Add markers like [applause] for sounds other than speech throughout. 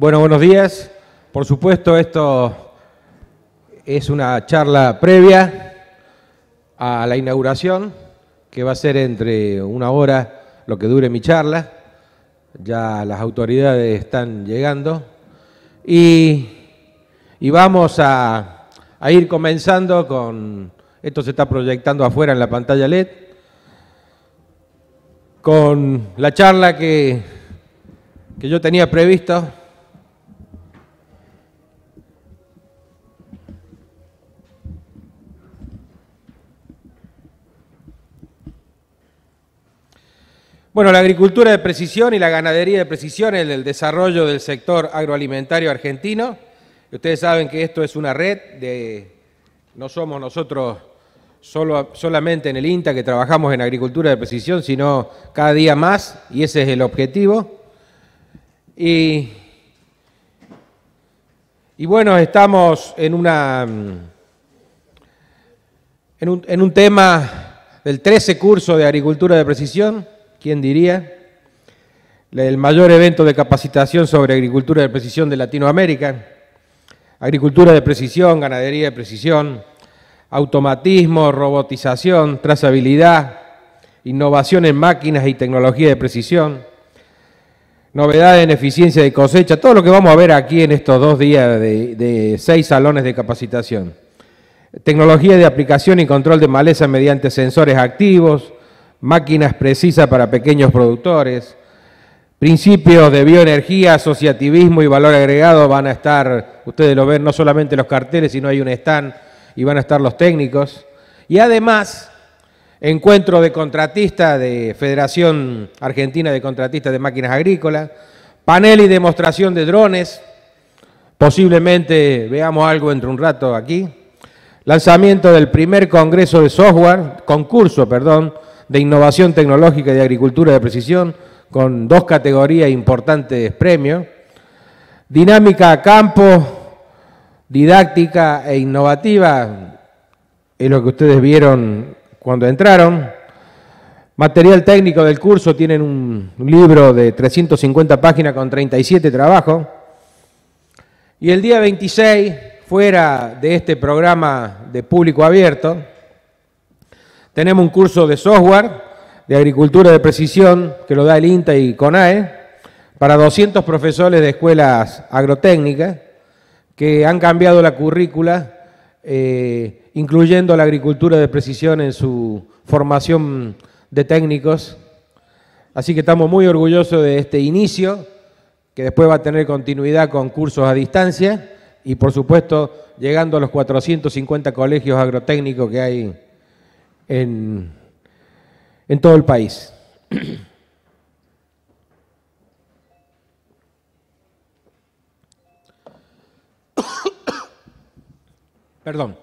Bueno, buenos días. Por supuesto, esto es una charla previa a la inauguración, que va a ser entre una hora lo que dure mi charla. Ya las autoridades están llegando. Y, vamos a, ir comenzando con... Esto se está proyectando afuera en la pantalla LED. Con la charla que, que yo tenía previsto Bueno, la agricultura de precisión y la ganadería de precisión es el desarrollo del sector agroalimentario argentino. Ustedes saben que esto es una red de, no somos nosotros solo, solamente en el INTA que trabajamos en agricultura de precisión, sino cada día más, y ese es el objetivo. Y, bueno, estamos en una en un, en un tema del 13 curso de agricultura de precisión ¿Quién diría? El mayor evento de capacitación sobre agricultura de precisión de Latinoamérica, agricultura de precisión, ganadería de precisión, automatismo, robotización, trazabilidad, innovación en máquinas y tecnología de precisión, novedades en eficiencia de cosecha, todo lo que vamos a ver aquí en estos dos días de, seis salones de capacitación. Tecnología de aplicación y control de maleza mediante sensores activos, máquinas precisas para pequeños productores, principios de bioenergía, asociativismo y valor agregado van a estar, ustedes lo ven, no solamente los carteles, sino hay un stand y van a estar los técnicos. Y además, encuentro de contratistas de Federación Argentina de Contratistas de Máquinas Agrícolas, panel y demostración de drones, posiblemente veamos algo entre un rato aquí, lanzamiento del primer congreso de software, concurso, perdón, de innovación tecnológica y de agricultura de precisión, con dos categorías importantes premios. Dinámica a campo, didáctica e innovativa, es lo que ustedes vieron cuando entraron. Material técnico del curso, tienen un libro de 350 páginas con 37 trabajos. Y el día 26, fuera de este programa de público abierto, tenemos un curso de software de agricultura de precisión que lo da el INTA y CONAE para 200 profesores de escuelas agrotécnicas que han cambiado la currícula, eh, incluyendo la agricultura de precisión en su formación de técnicos. Así que estamos muy orgullosos de este inicio, que después va a tener continuidad con cursos a distancia y, por supuesto, llegando a los 450 colegios agrotécnicos que hay en, todo el país. [coughs] Perdón.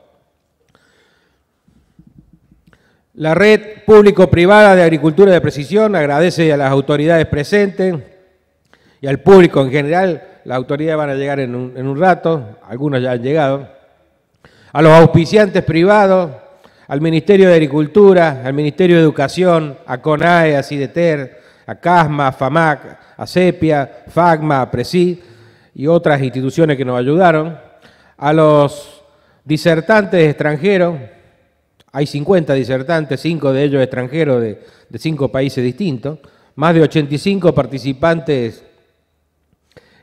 La red público-privada de agricultura de precisión agradece a las autoridades presentes y al público en general. Las autoridades van a llegar en un, en un rato, algunos ya han llegado. A los auspiciantes privados, al Ministerio de Agricultura, al Ministerio de Educación, a CONAE, a CIDETER, a CASMA, a FAMAC, a CEPIA, FAGMA, a PRESI y otras instituciones que nos ayudaron, a los disertantes extranjeros, hay 50 disertantes, 5 de ellos extranjeros de, 5 países distintos, más de 85 participantes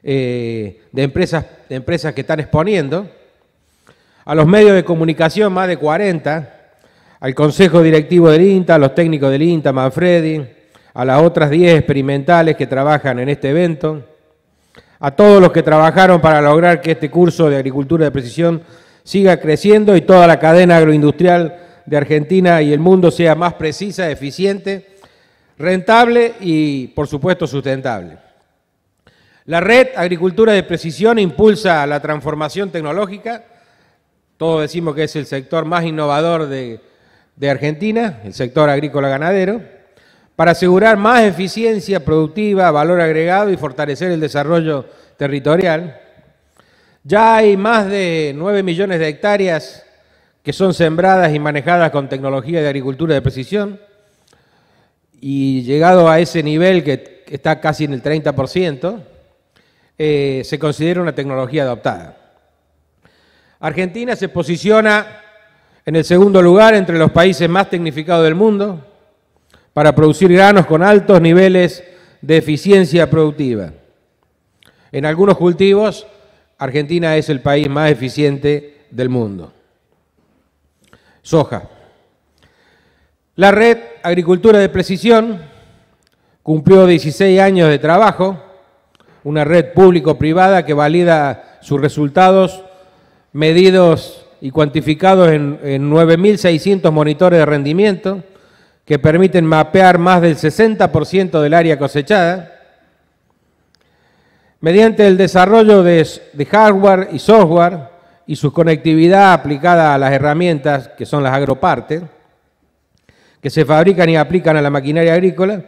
eh, de empresas que están exponiendo, a los medios de comunicación más de 40, al Consejo Directivo del INTA, a los técnicos del INTA, Manfredi, a las otras 10 experimentales que trabajan en este evento, a todos los que trabajaron para lograr que este curso de agricultura de precisión siga creciendo y toda la cadena agroindustrial de Argentina y el mundo sea más precisa, eficiente, rentable y, por supuesto, sustentable. La red Agricultura de Precisión impulsa la transformación tecnológica. Todos decimos que es el sector más innovador de, de Argentina, el sector agrícola ganadero, para asegurar más eficiencia productiva, valor agregado y fortalecer el desarrollo territorial. Ya hay más de 9 millones de hectáreas que son sembradas y manejadas con tecnología de agricultura de precisión y llegado a ese nivel que está casi en el 30%, eh, se considera una tecnología adoptada. Argentina se posiciona en el segundo lugar, entre los países más tecnificados del mundo, para producir granos con altos niveles de eficiencia productiva. En algunos cultivos, Argentina es el país más eficiente del mundo. Soja. La red Agricultura de Precisión cumplió 16 años de trabajo, una red público-privada que valida sus resultados medidos y cuantificados en, 9.600 monitores de rendimiento que permiten mapear más del 60% del área cosechada, mediante el desarrollo de, de hardware y software y su conectividad aplicada a las herramientas que son las agropartes, que se fabrican y aplican a la maquinaria agrícola,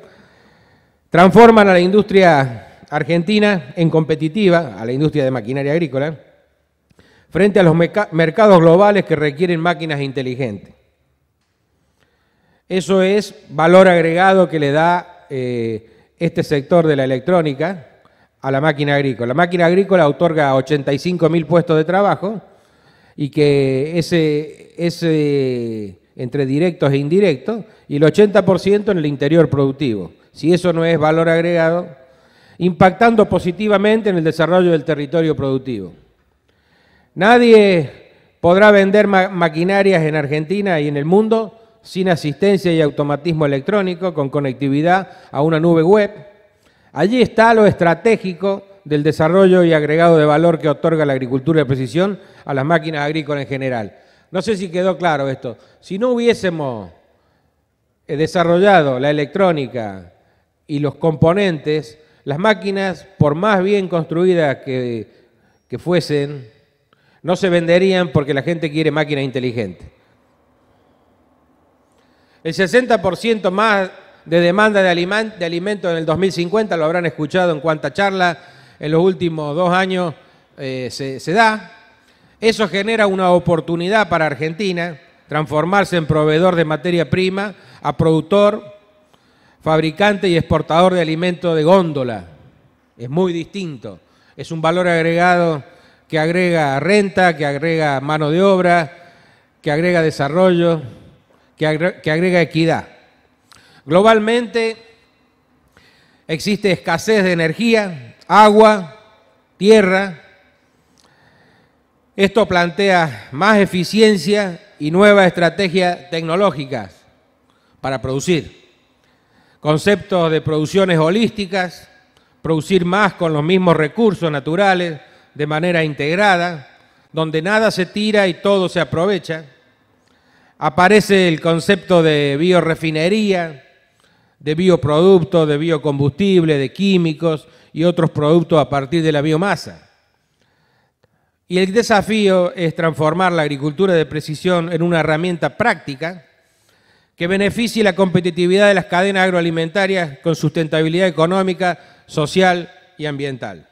transforman a la industria argentina en competitiva, a la industria de maquinaria agrícola, frente a los mercados globales que requieren máquinas inteligentes. Eso es valor agregado que le da eh, este sector de la electrónica a la máquina agrícola. La máquina agrícola otorga 85.000 puestos de trabajo y que ese, entre directos e indirectos, y el 80% en el interior productivo. Si eso no es valor agregado, impactando positivamente en el desarrollo del territorio productivo. Nadie podrá vender maquinarias en Argentina y en el mundo sin asistencia y automatismo electrónico, con conectividad a una nube web. Allí está lo estratégico del desarrollo y agregado de valor que otorga la agricultura de precisión a las máquinas agrícolas en general. No sé si quedó claro esto. Si no hubiésemos eh, desarrollado la electrónica y los componentes, las máquinas, por más bien construidas que fuesen, no se venderían porque la gente quiere máquinas inteligentes. El 60% más de demanda de, alimentos en el 2050, lo habrán escuchado en cuánta charla, en los últimos dos años eh, se da. Eso genera una oportunidad para Argentina, transformarse en proveedor de materia prima, a productor, fabricante y exportador de alimentos de góndola. Es muy distinto. Es un valor agregado que agrega renta, que agrega mano de obra, que agrega desarrollo, que, agrega equidad. Globalmente existe escasez de energía, agua, tierra. Esto plantea más eficiencia y nuevas estrategias tecnológicas para producir. Conceptos de producciones holísticas, producir más con los mismos recursos naturales, de manera integrada, donde nada se tira y todo se aprovecha. Aparece el concepto de biorefinería, de bioproductos, de biocombustible, de químicos y otros productos a partir de la biomasa. Y el desafío es transformar la agricultura de precisión en una herramienta práctica que beneficie la competitividad de las cadenas agroalimentarias con sustentabilidad económica, social y ambiental.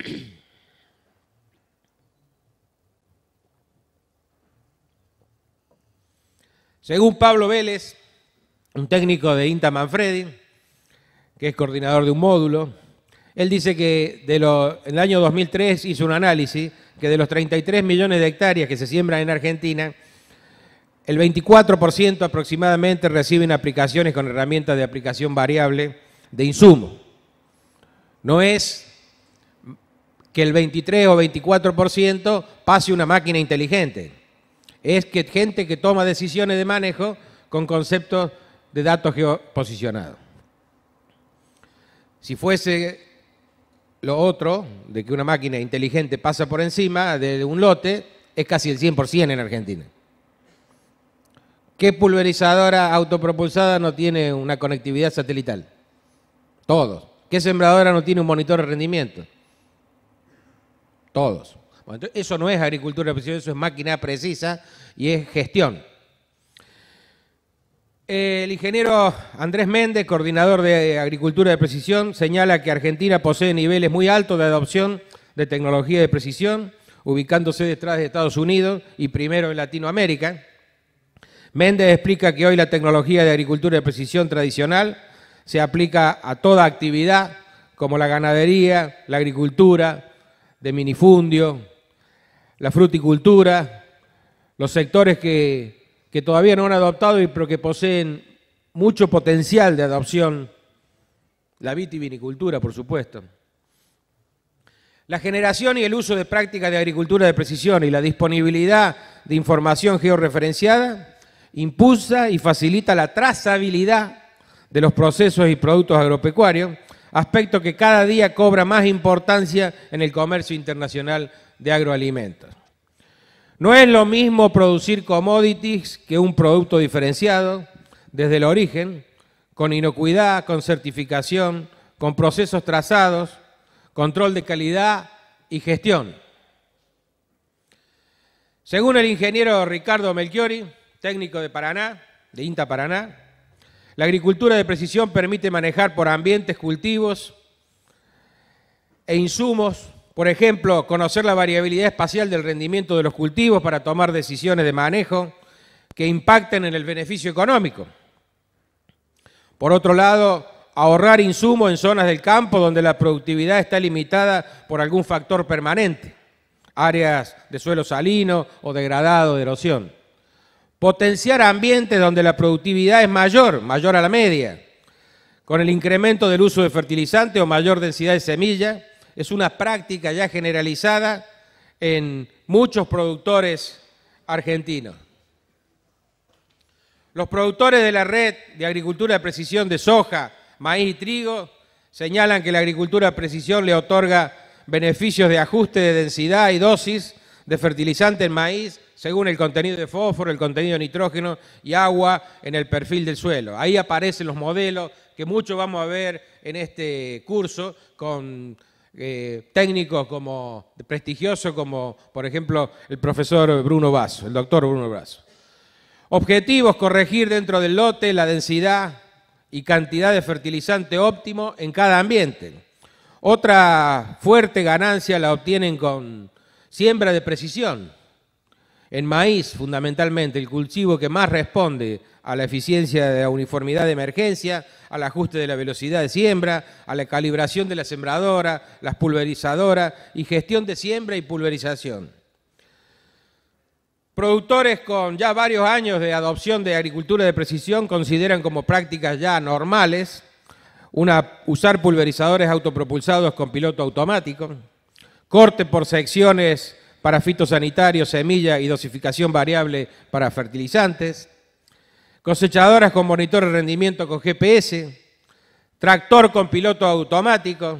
[clears throat] Según Pablo Vélez, un técnico de INTA Manfredi, que es coordinador de un módulo, él dice que en el año 2003 hizo un análisis que de los 33 millones de hectáreas que se siembran en Argentina, el 24% aproximadamente reciben aplicaciones con herramientas de aplicación variable de insumo. No es que el 23 o 24% pase una máquina inteligente. Es que gente que toma decisiones de manejo con conceptos de datos geoposicionados. Si fuese lo otro, de que una máquina inteligente pasa por encima de un lote, es casi el 100% en Argentina. ¿Qué pulverizadora autopropulsada no tiene una conectividad satelital? Todos. ¿Qué sembradora no tiene un monitor de rendimiento? Todos. eso no es agricultura de precisión, eso es máquina precisa y es gestión. El ingeniero Andrés Méndez, coordinador de Agricultura de Precisión, señala que Argentina posee niveles muy altos de adopción de tecnología de precisión, ubicándose detrás de Estados Unidos y primero en Latinoamérica. Méndez explica que hoy la tecnología de agricultura de precisión tradicional se aplica a toda actividad como la ganadería, la agricultura, de minifundio, la fruticultura, los sectores que, todavía no han adoptado y pero que poseen mucho potencial de adopción, la vitivinicultura, por supuesto. La generación y el uso de prácticas de agricultura de precisión y la disponibilidad de información georreferenciada impulsa y facilita la trazabilidad de los procesos y productos agropecuarios aspecto que cada día cobra más importancia en el comercio internacional de agroalimentos. No es lo mismo producir commodities que un producto diferenciado desde el origen, con inocuidad, con certificación, con procesos trazados, control de calidad y gestión. Según el ingeniero Ricardo Melchiori, técnico de Paraná, de INTA Paraná, la agricultura de precisión permite manejar por ambientes, cultivos e insumos, por ejemplo, conocer la variabilidad espacial del rendimiento de los cultivos para tomar decisiones de manejo que impacten en el beneficio económico. Por otro lado, ahorrar insumos en zonas del campo donde la productividad está limitada por algún factor permanente, áreas de suelo salino o degradado de erosión. Potenciar ambientes donde la productividad es mayor, mayor a la media, con el incremento del uso de fertilizantes o mayor densidad de semilla, Es una práctica ya generalizada en muchos productores argentinos. Los productores de la red de agricultura de precisión de soja, maíz y trigo señalan que la agricultura de precisión le otorga beneficios de ajuste de densidad y dosis de fertilizante en maíz según el contenido de fósforo, el contenido de nitrógeno y agua en el perfil del suelo. Ahí aparecen los modelos que mucho vamos a ver en este curso con eh, técnicos como prestigiosos como por ejemplo el profesor Bruno Vaso, el doctor Bruno Vaso. Objetivos, corregir dentro del lote la densidad y cantidad de fertilizante óptimo en cada ambiente. Otra fuerte ganancia la obtienen con siembra de precisión. En maíz, fundamentalmente, el cultivo que más responde a la eficiencia de la uniformidad de emergencia, al ajuste de la velocidad de siembra, a la calibración de la sembradora, las pulverizadoras y gestión de siembra y pulverización. Productores con ya varios años de adopción de agricultura de precisión consideran como prácticas ya normales usar pulverizadores autopropulsados con piloto automático, corte por secciones para fitosanitarios, semilla y dosificación variable para fertilizantes, cosechadoras con monitor de rendimiento con GPS, tractor con piloto automático,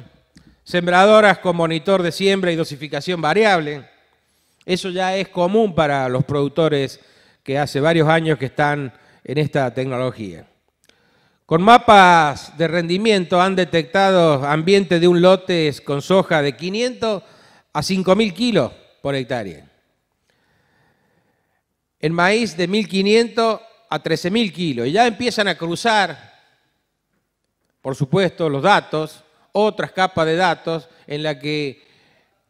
sembradoras con monitor de siembra y dosificación variable. Eso ya es común para los productores que hace varios años que están en esta tecnología. Con mapas de rendimiento han detectado ambiente de un lote con soja de 500 a 5.000 kilos por hectárea. En maíz de 1.500 a 13.000 kilos. Y ya empiezan a cruzar, por supuesto, los datos, otras capas de datos en la que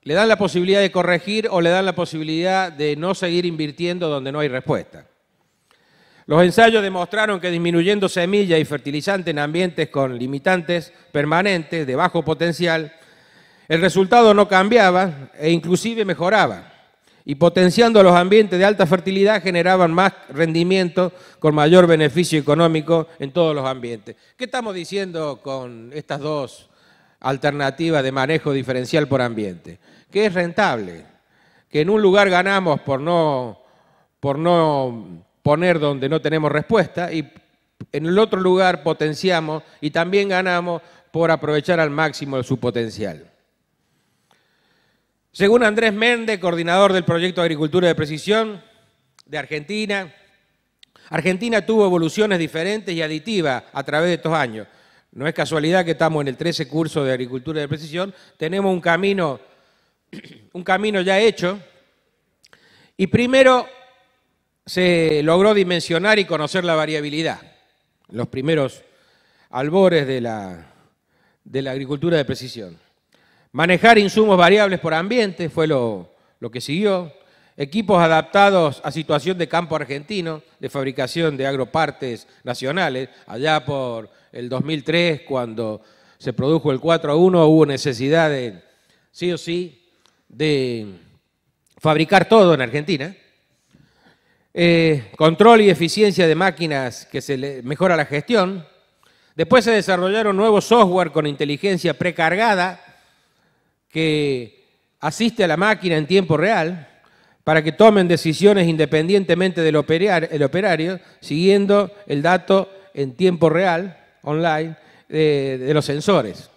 le dan la posibilidad de corregir o le dan la posibilidad de no seguir invirtiendo donde no hay respuesta. Los ensayos demostraron que disminuyendo semillas y fertilizantes en ambientes con limitantes permanentes de bajo potencial, el resultado no cambiaba e inclusive mejoraba y potenciando los ambientes de alta fertilidad generaban más rendimiento con mayor beneficio económico en todos los ambientes. ¿Qué estamos diciendo con estas dos alternativas de manejo diferencial por ambiente? Que es rentable, que en un lugar ganamos por no, por no poner donde no tenemos respuesta y en el otro lugar potenciamos y también ganamos por aprovechar al máximo su potencial. Según Andrés Méndez, coordinador del proyecto Agricultura de Precisión de Argentina, Argentina tuvo evoluciones diferentes y aditivas a través de estos años. No es casualidad que estamos en el 13 curso de Agricultura de Precisión, tenemos un camino, [clears throat] un camino ya hecho. Y primero se logró dimensionar y conocer la variabilidad. Los primeros albores de la, de la agricultura de precisión. Manejar insumos variables por ambiente fue lo, que siguió. Equipos adaptados a situación de campo argentino, de fabricación de agropartes nacionales. Allá por el 2003, cuando se produjo el 4 a 1, hubo necesidad de, sí o sí, de fabricar todo en Argentina. Eh, control y eficiencia de máquinas que se le mejora la gestión. Después se desarrollaron nuevos software con inteligencia precargada que asiste a la máquina en tiempo real para que tomen decisiones independientemente del operario, siguiendo el dato en tiempo real, online, de, de los sensores.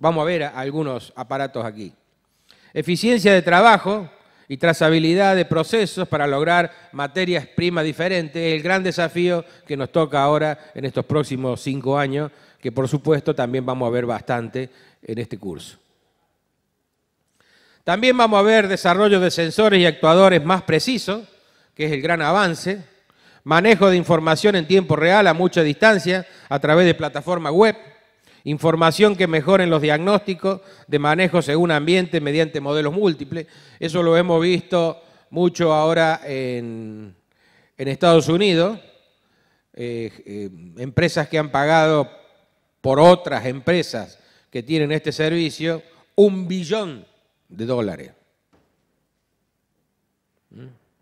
Vamos a ver algunos aparatos aquí. Eficiencia de trabajo y trazabilidad de procesos para lograr materias primas diferentes el gran desafío que nos toca ahora en estos próximos cinco años, que por supuesto también vamos a ver bastante en este curso. También vamos a ver desarrollo de sensores y actuadores más precisos, que es el gran avance. Manejo de información en tiempo real a mucha distancia a través de plataformas web. Información que mejoren los diagnósticos de manejo según ambiente mediante modelos múltiples. Eso lo hemos visto mucho ahora en, Estados Unidos. Eh, eh, empresas que han pagado por otras empresas que tienen este servicio un billón de dólares.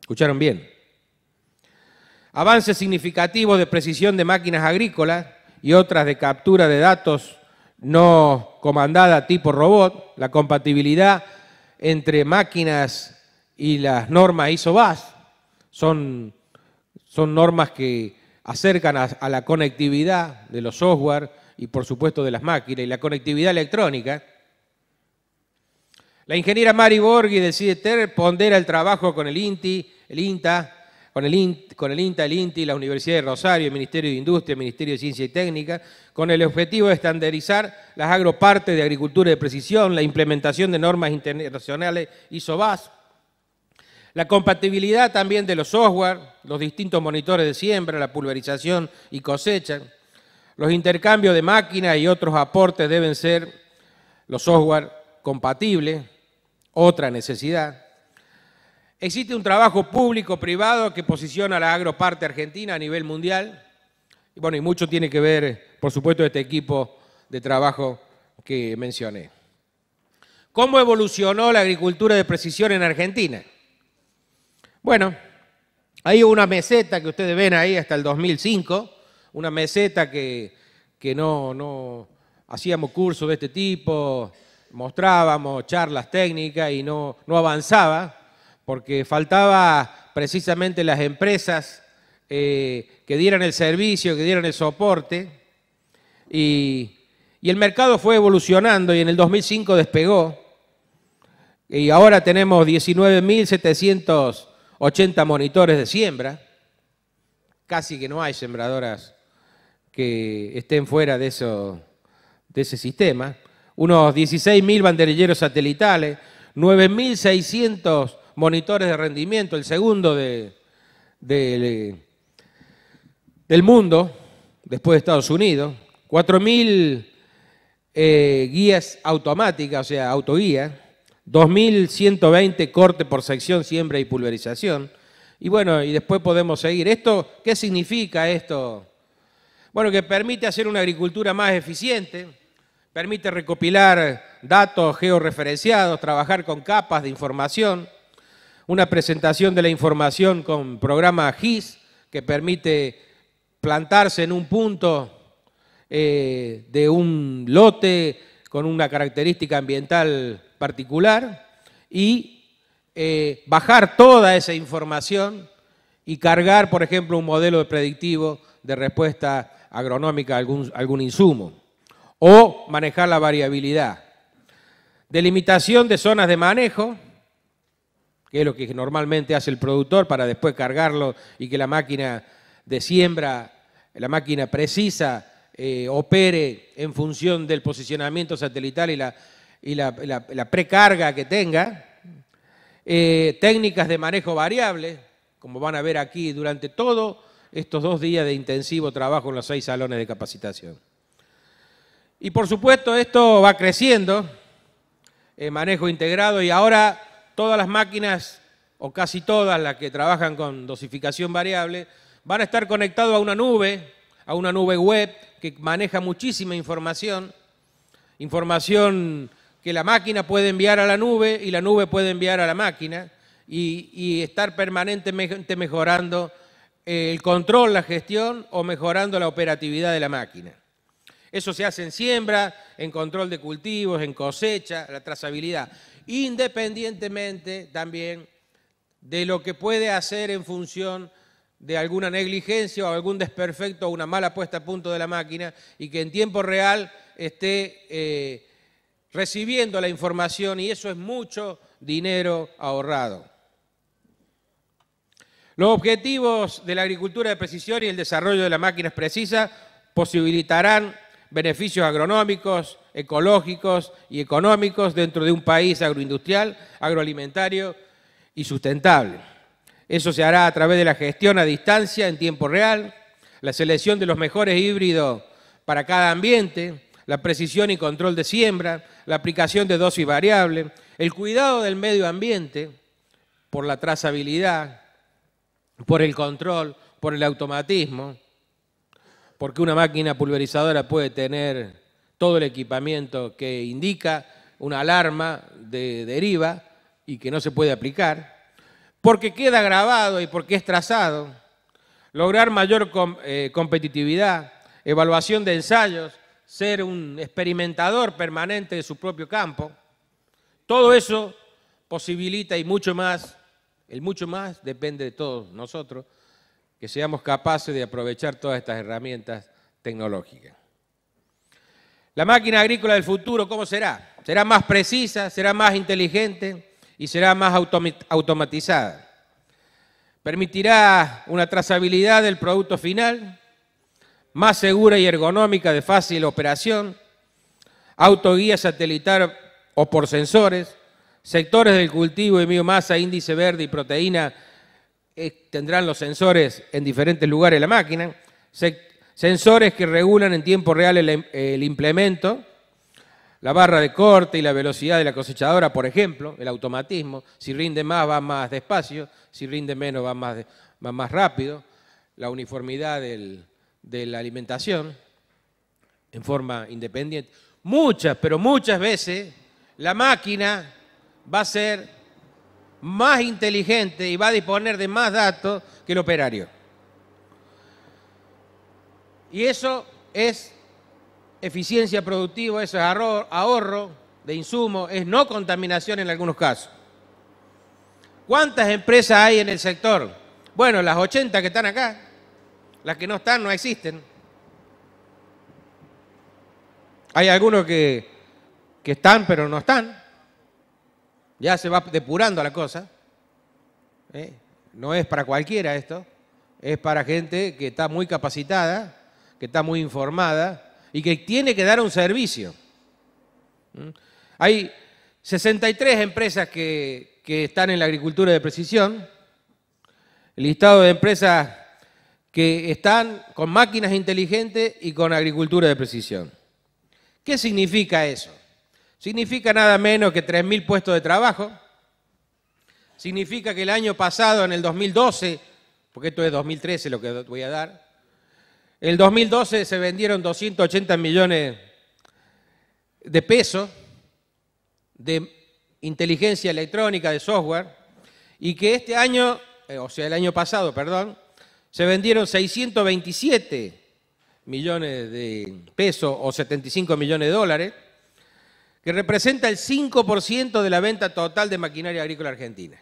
¿Escucharon bien? Avances significativos de precisión de máquinas agrícolas y otras de captura de datos no comandada tipo robot, la compatibilidad entre máquinas y las normas ISO-BAS son, son, normas que acercan a la conectividad de los software y por supuesto de las máquinas y la conectividad electrónica la ingeniera Mari Borghi decide ponderar el trabajo con el INTI, el INTA, con el, INTA, el el INTI, la Universidad de Rosario, el Ministerio de Industria, el Ministerio de Ciencia y Técnica, con el objetivo de estandarizar las agropartes de agricultura de precisión, la implementación de normas internacionales ISOBAS, la compatibilidad también de los software, los distintos monitores de siembra, la pulverización y cosecha, los intercambios de máquinas y otros aportes deben ser los software compatibles, otra necesidad. Existe un trabajo público-privado que posiciona a la agroparte argentina a nivel mundial. Y bueno, y mucho tiene que ver, por supuesto, este equipo de trabajo que mencioné. ¿Cómo evolucionó la agricultura de precisión en Argentina? Bueno, hay una meseta que ustedes ven ahí hasta el 2005, una meseta que, que no, no hacíamos cursos de este tipo, mostrábamos charlas técnicas y no, no avanzaba, porque faltaba precisamente las empresas eh, que dieran el servicio, que dieran el soporte, y, el mercado fue evolucionando y en el 2005 despegó, y ahora tenemos 19.780 monitores de siembra, casi que no hay sembradoras que estén fuera de, eso, de ese sistema unos 16.000 banderilleros satelitales, 9.600 monitores de rendimiento, el segundo de, del mundo, después de Estados Unidos, 4.000 eh, guías automáticas, o sea, autoguía, 2.120 corte por sección, siembra y pulverización. Y bueno, y después podemos seguir. ¿Esto qué significa esto? Bueno, que permite hacer una agricultura más eficiente, Permite recopilar datos georreferenciados, trabajar con capas de información, una presentación de la información con programa GIS que permite plantarse en un punto eh, de un lote con una característica ambiental particular y eh, bajar toda esa información y cargar, por ejemplo, un modelo predictivo de respuesta agronómica a algún insumo o manejar la variabilidad. Delimitación de zonas de manejo, que es lo que normalmente hace el productor para después cargarlo y que la máquina de siembra, la máquina precisa, eh, opere en función del posicionamiento satelital y la, precarga que tenga. Eh, técnicas de manejo variable, como van a ver aquí durante todos estos dos días de intensivo trabajo en los seis salones de capacitación. Y por supuesto esto va creciendo, el eh, manejo integrado, y ahora todas las máquinas, o casi todas las que trabajan con dosificación variable, van a estar conectados a una nube, a una nube web que maneja muchísima información, información que la máquina puede enviar a la nube y la nube puede enviar a la máquina y estar permanentemente mejorando eh, el control, la gestión o mejorando la operatividad de la máquina. Eso se hace en siembra, en control de cultivos, en cosecha, la trazabilidad, independientemente también de lo que puede hacer en función de alguna negligencia o algún desperfecto o una mala puesta a punto de la máquina y que en tiempo real esté eh, recibiendo la información y eso es mucho dinero ahorrado. Los objetivos de la agricultura de precisión y el desarrollo de las es precisa posibilitarán beneficios agronómicos, ecológicos y económicos dentro de un país agroindustrial, agroalimentario y sustentable. Eso se hará a través de la gestión a distancia en tiempo real, la selección de los mejores híbridos para cada ambiente, la precisión y control de siembra, la aplicación de dosis variable, el cuidado del medio ambiente por la trazabilidad, por el control, por el automatismo, porque una máquina pulverizadora puede tener todo el equipamiento que indica una alarma de deriva y que no se puede aplicar, porque queda grabado y porque es trazado, lograr mayor eh, competitividad, evaluación de ensayos, ser un experimentador permanente de su propio campo, todo eso posibilita y mucho más, el mucho más depende de todos nosotros, que seamos capaces de aprovechar todas estas herramientas tecnológicas. La máquina agrícola del futuro, ¿cómo será? Será más precisa, será más inteligente y será más automatizada. Permitirá una trazabilidad del producto final, más segura y ergonómica de fácil operación, autoguía satelital o por sensores, sectores del cultivo y biomasa, índice verde y proteína eh, tendrán los sensores en diferentes lugares de la máquina, sensores que regulan en tiempo real em, el, implemento, la barra de corte y la velocidad de la cosechadora, por ejemplo, el automatismo, si rinde más va más despacio, si rinde menos va más, más rápido, la uniformidad de la alimentación en forma independiente. Muchas, pero muchas veces la máquina va a ser más inteligente y va a disponer de más datos que el operario. Y eso es eficiencia productiva, eso es ahorro de insumos, es no contaminación en algunos casos. ¿Cuántas empresas hay en el sector? Bueno, las 80 que están acá, las que no están no existen. Hay algunos que, que están pero no están. Ya se va depurando la cosa. ¿eh? No es para cualquiera esto. Es para gente que está muy capacitada, que está muy informada y que tiene que dar un servicio. Hay 63 empresas que, que están en la agricultura de precisión. listado de empresas que están con máquinas inteligentes y con agricultura de precisión. ¿Qué significa eso? Significa nada menos que 3.000 puestos de trabajo. Significa que el año pasado, en el 2012, porque esto es 2013 lo que voy a dar, el 2012 se vendieron 280 millones de pesos de inteligencia electrónica, de software, y que este año, eh, o sea, el año pasado, perdón, se vendieron 627 millones de pesos o 75 millones de dólares que representa el 5% de la venta total de maquinaria agrícola argentina.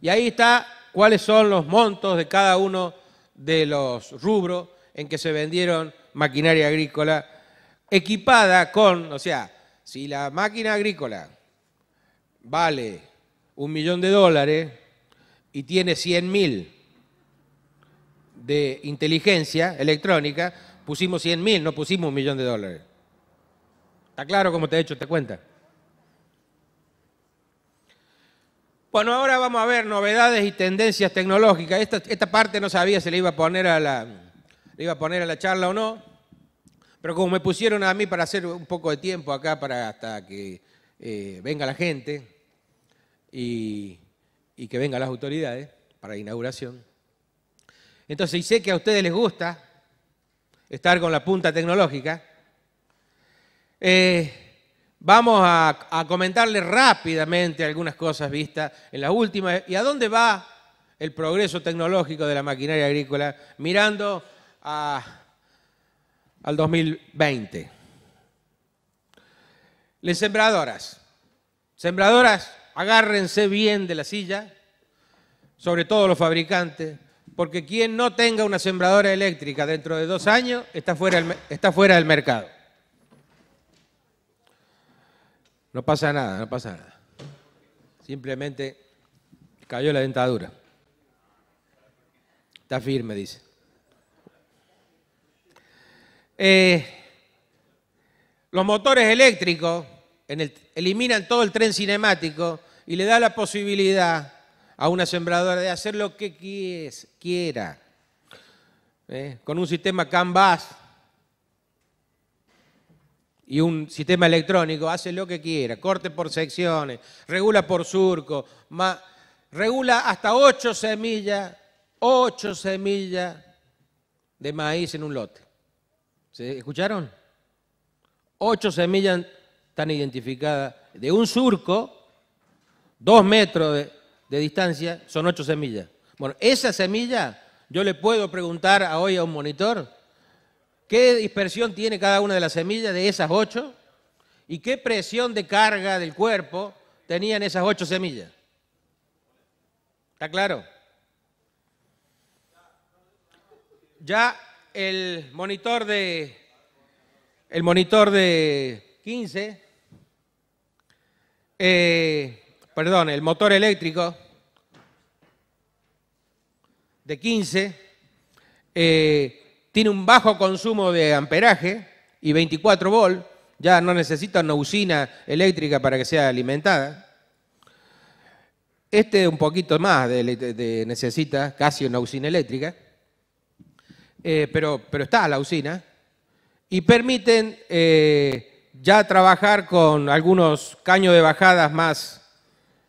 Y ahí está cuáles son los montos de cada uno de los rubros en que se vendieron maquinaria agrícola equipada con, o sea, si la máquina agrícola vale un millón de dólares y tiene 100 mil de inteligencia electrónica, pusimos 100 mil, no pusimos un millón de dólares claro como te he hecho te cuenta? Bueno, ahora vamos a ver novedades y tendencias tecnológicas. Esta, parte no sabía si le iba, a poner a la, iba a poner a la charla o no, pero como me pusieron a mí para hacer un poco de tiempo acá para hasta que eh, venga la gente y, que vengan las autoridades para inauguración. Entonces, y sé que a ustedes les gusta estar con la punta tecnológica, eh, vamos a, comentarles comentarle rápidamente algunas cosas vistas en la última. ¿Y a dónde va el progreso tecnológico de la maquinaria agrícola mirando al 2020? Las sembradoras. Sembradoras, agárrense bien de la silla, sobre todo los fabricantes, porque quien no tenga una sembradora eléctrica dentro de dos años está fuera, está fuera del mercado. No pasa nada, no pasa nada. Simplemente cayó la dentadura. Está firme, dice. Eh, los motores eléctricos eliminan todo el tren cinemático y le da la posibilidad a una sembradora de hacer lo que quiera. Eh, con un sistema Canvas y un sistema electrónico hace lo que quiera, corte por secciones, regula por surco, regula hasta ocho semillas, ocho semillas de maíz en un lote. ¿Se escucharon? Ocho semillas están identificadas de un surco, dos metros de, distancia, son ocho semillas. Bueno, esa semilla yo le puedo preguntar hoy a un monitor ¿Qué dispersión tiene cada una de las semillas de esas ocho? ¿Y qué presión de carga del cuerpo tenían esas ocho semillas? ¿Está claro? Ya el monitor de el monitor de 15, eh, perdón, el motor eléctrico de 15, tiene un bajo consumo de amperaje y 24 volt, ya no necesita una usina eléctrica para que sea alimentada. Este un poquito más de, necesita casi una usina eléctrica, eh, pero, pero, está la usina, y permiten eh, ya trabajar con algunos caños de bajadas más,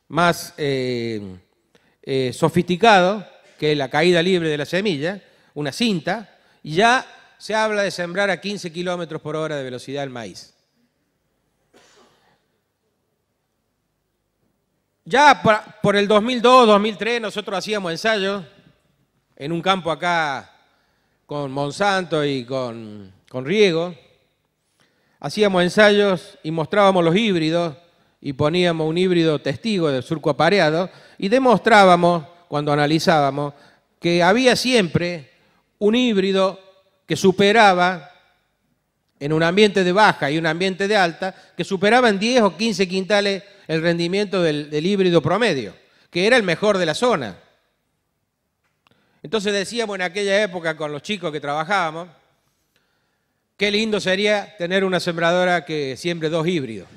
más eh, sofisticados, que la caída libre de la semilla, una cinta, y ya se habla de sembrar a 15 kilómetros por hora de velocidad el maíz. Ya por el 2002, 2003 nosotros hacíamos ensayos en un campo acá con Monsanto y con, con Riego. Hacíamos ensayos y mostrábamos los híbridos y poníamos un híbrido testigo del surco apareado y demostrábamos, cuando analizábamos, que había siempre un híbrido que superaba en un ambiente de baja y un ambiente de alta, que superaba en 10 o 15 quintales el rendimiento del, del, híbrido promedio, que era el mejor de la zona. Entonces decíamos en aquella época con los chicos que trabajábamos, qué lindo sería tener una sembradora que siembre dos híbridos,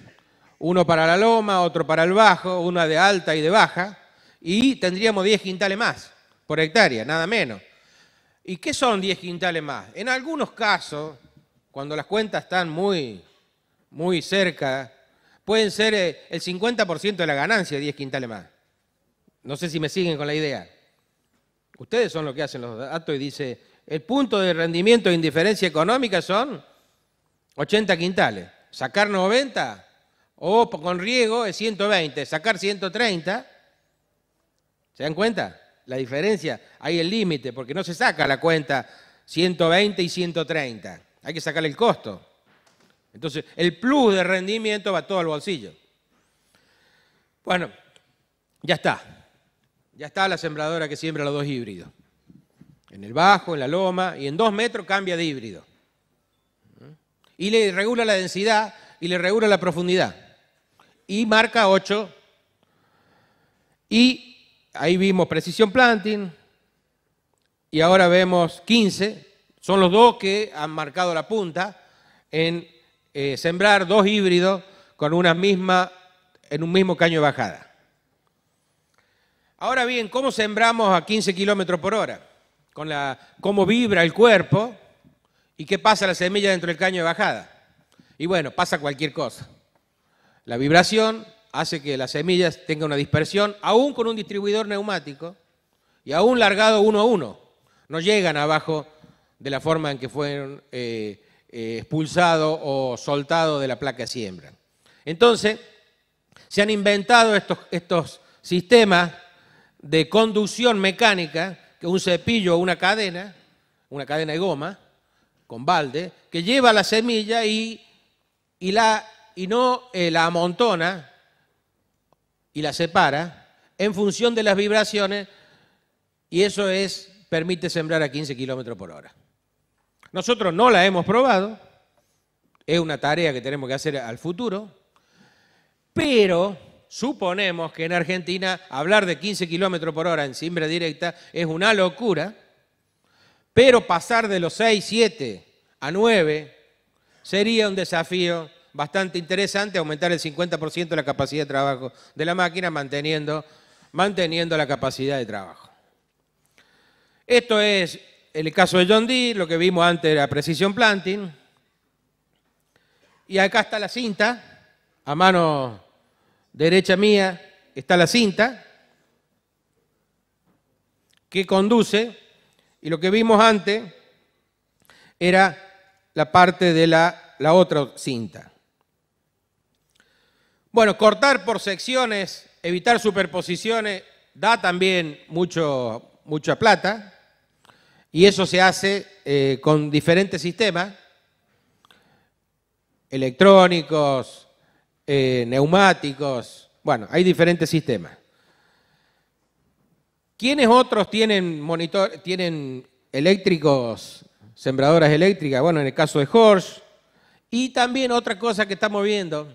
uno para la loma, otro para el bajo, una de alta y de baja, y tendríamos 10 quintales más por hectárea, nada menos. ¿Y qué son 10 quintales más? En algunos casos, cuando las cuentas están muy, muy cerca, pueden ser eh, el 50% de la ganancia, 10 quintales más. No sé si me siguen con la idea. Ustedes son los que hacen los datos y dice, el punto de rendimiento de indiferencia económica son 80 quintales. Sacar 90 o con riego es 120, sacar 130. ¿Se dan cuenta? la diferencia, hay el límite, porque no se saca la cuenta 120 y 130. Hay que sacar el costo. Entonces, el plus de rendimiento va todo al bolsillo. Bueno, ya está. Ya está la sembradora que siembra los dos híbridos. En el bajo, en la loma, y en dos metros cambia de híbrido. Y le regula la densidad y le regula la profundidad. Y marca 8. Y ahí vimos Precision Planting y ahora vemos 15. Son los dos que han marcado la punta en eh, sembrar dos híbridos con una misma, en un mismo caño de bajada. Ahora bien, ¿cómo sembramos a 15 kilómetros por hora? Con la, ¿Cómo vibra el cuerpo? ¿Y qué pasa la semilla dentro del caño de bajada? Y bueno, pasa cualquier cosa. La vibración, hace que las semillas tengan una dispersión, aún con un distribuidor neumático y aún largado uno a uno. No llegan abajo de la forma en que fueron eh, eh, expulsados o soltados de la placa siembra. Entonces, se han inventado estos, sistemas de conducción mecánica, que un cepillo o una cadena, una cadena de goma, con balde, que lleva la semilla y, no eh, la amontona y la separa en función de las vibraciones y eso es, permite sembrar a 15 kilómetros por hora. Nosotros no la hemos probado, es una tarea que tenemos que hacer al futuro, pero suponemos que en Argentina hablar de 15 kilómetros por hora en siembra directa es una locura, pero pasar de los 6, 7 a 9 sería un desafío bastante interesante, aumentar el 50% de la capacidad de trabajo de la máquina manteniendo, manteniendo la capacidad de trabajo. Esto es el caso de John Deere, lo que vimos antes era Precision Planting. Y acá está la cinta, a mano derecha mía está la cinta que conduce, y lo que vimos antes era la parte de la, la otra cinta. Bueno, cortar por secciones, evitar superposiciones, da también mucho, mucha plata y eso se hace eh, con diferentes sistemas, electrónicos, eh, neumáticos, bueno, hay diferentes sistemas. ¿Quiénes otros tienen, monitor, tienen eléctricos, sembradoras eléctricas? Bueno, en el caso de Horsch. Y también otra cosa que estamos viendo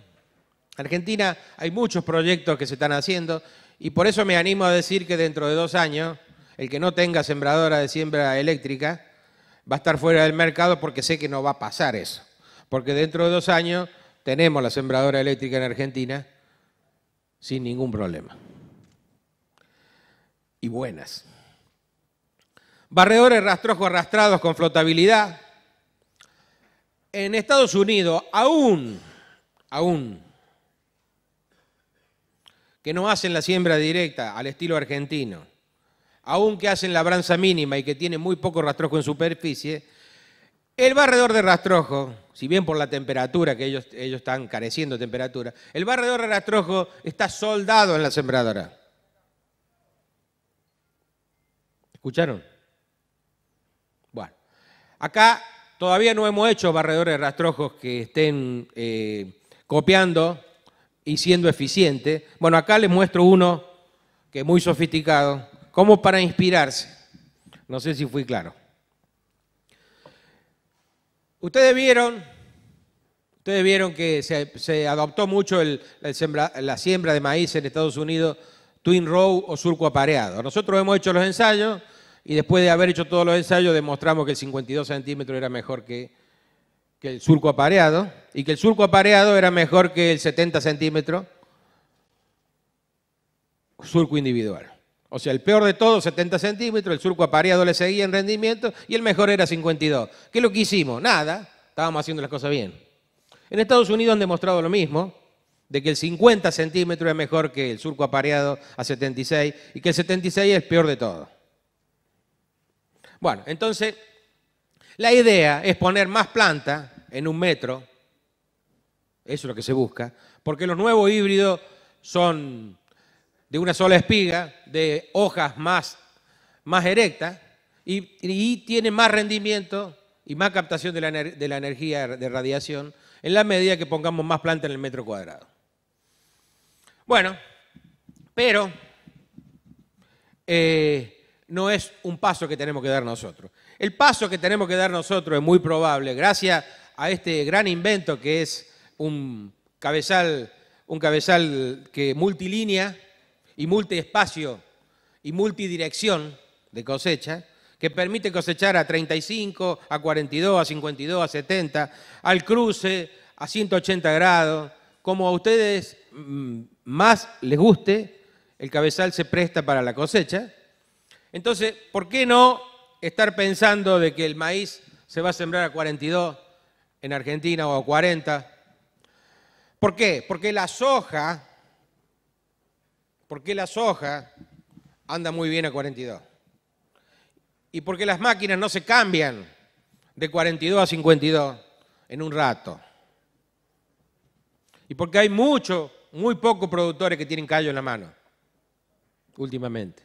Argentina hay muchos proyectos que se están haciendo y por eso me animo a decir que dentro de dos años el que no tenga sembradora de siembra eléctrica va a estar fuera del mercado porque sé que no va a pasar eso. Porque dentro de dos años tenemos la sembradora eléctrica en Argentina sin ningún problema. Y buenas. Barredores rastrojo arrastrados con flotabilidad. En Estados Unidos, aún, aún que no hacen la siembra directa al estilo argentino, aunque hacen labranza mínima y que tiene muy poco rastrojo en superficie, el barredor de rastrojo, si bien por la temperatura, que ellos, ellos están careciendo de temperatura, el barredor de rastrojo está soldado en la sembradora. ¿Escucharon? Bueno, acá todavía no hemos hecho barredores de rastrojos que estén eh, copiando y siendo eficiente. Bueno, acá les muestro uno que es muy sofisticado, como para inspirarse. No sé si fui claro. Ustedes vieron, ustedes vieron que se, adoptó mucho la siembra de maíz en Estados Unidos, twin row o surco apareado. Nosotros hemos hecho los ensayos y después de haber hecho todos los ensayos demostramos que el 52 centímetros era mejor que que el surco apareado, y que el surco apareado era mejor que el 70 centímetros surco individual. O sea, el peor de todos, 70 centímetros, el surco apareado le seguía en rendimiento y el mejor era 52. ¿Qué es lo que hicimos? Nada, estábamos haciendo las cosas bien. En Estados Unidos han demostrado lo mismo, de que el 50 centímetros es mejor que el surco apareado a 76 y que el 76 es peor de todo. Bueno, entonces, la idea es poner más planta en un metro, eso es lo que se busca, porque los nuevos híbridos son de una sola espiga, de hojas más, más erectas y, tienen más rendimiento y más captación de la, energía de radiación en la medida que pongamos más planta en el metro cuadrado. Bueno, pero eh, no es un paso que tenemos que dar nosotros. El paso que tenemos que dar nosotros es muy probable, gracias a este gran invento que es un cabezal, un cabezal que multilínea y multiespacio y multidirección de cosecha, que permite cosechar a 35, a 42, a 52, a 70, al cruce, a 180 grados, como a ustedes mm, más les guste, el cabezal se presta para la cosecha. Entonces, ¿por qué no estar pensando de que el maíz se va a sembrar a 42, en Argentina o a 40. ¿Por qué? Porque la soja, porque la soja anda muy bien a 42. Y porque las máquinas no se cambian de 42 a 52 en un rato. Y porque hay muchos, muy pocos productores que tienen callo en la mano últimamente.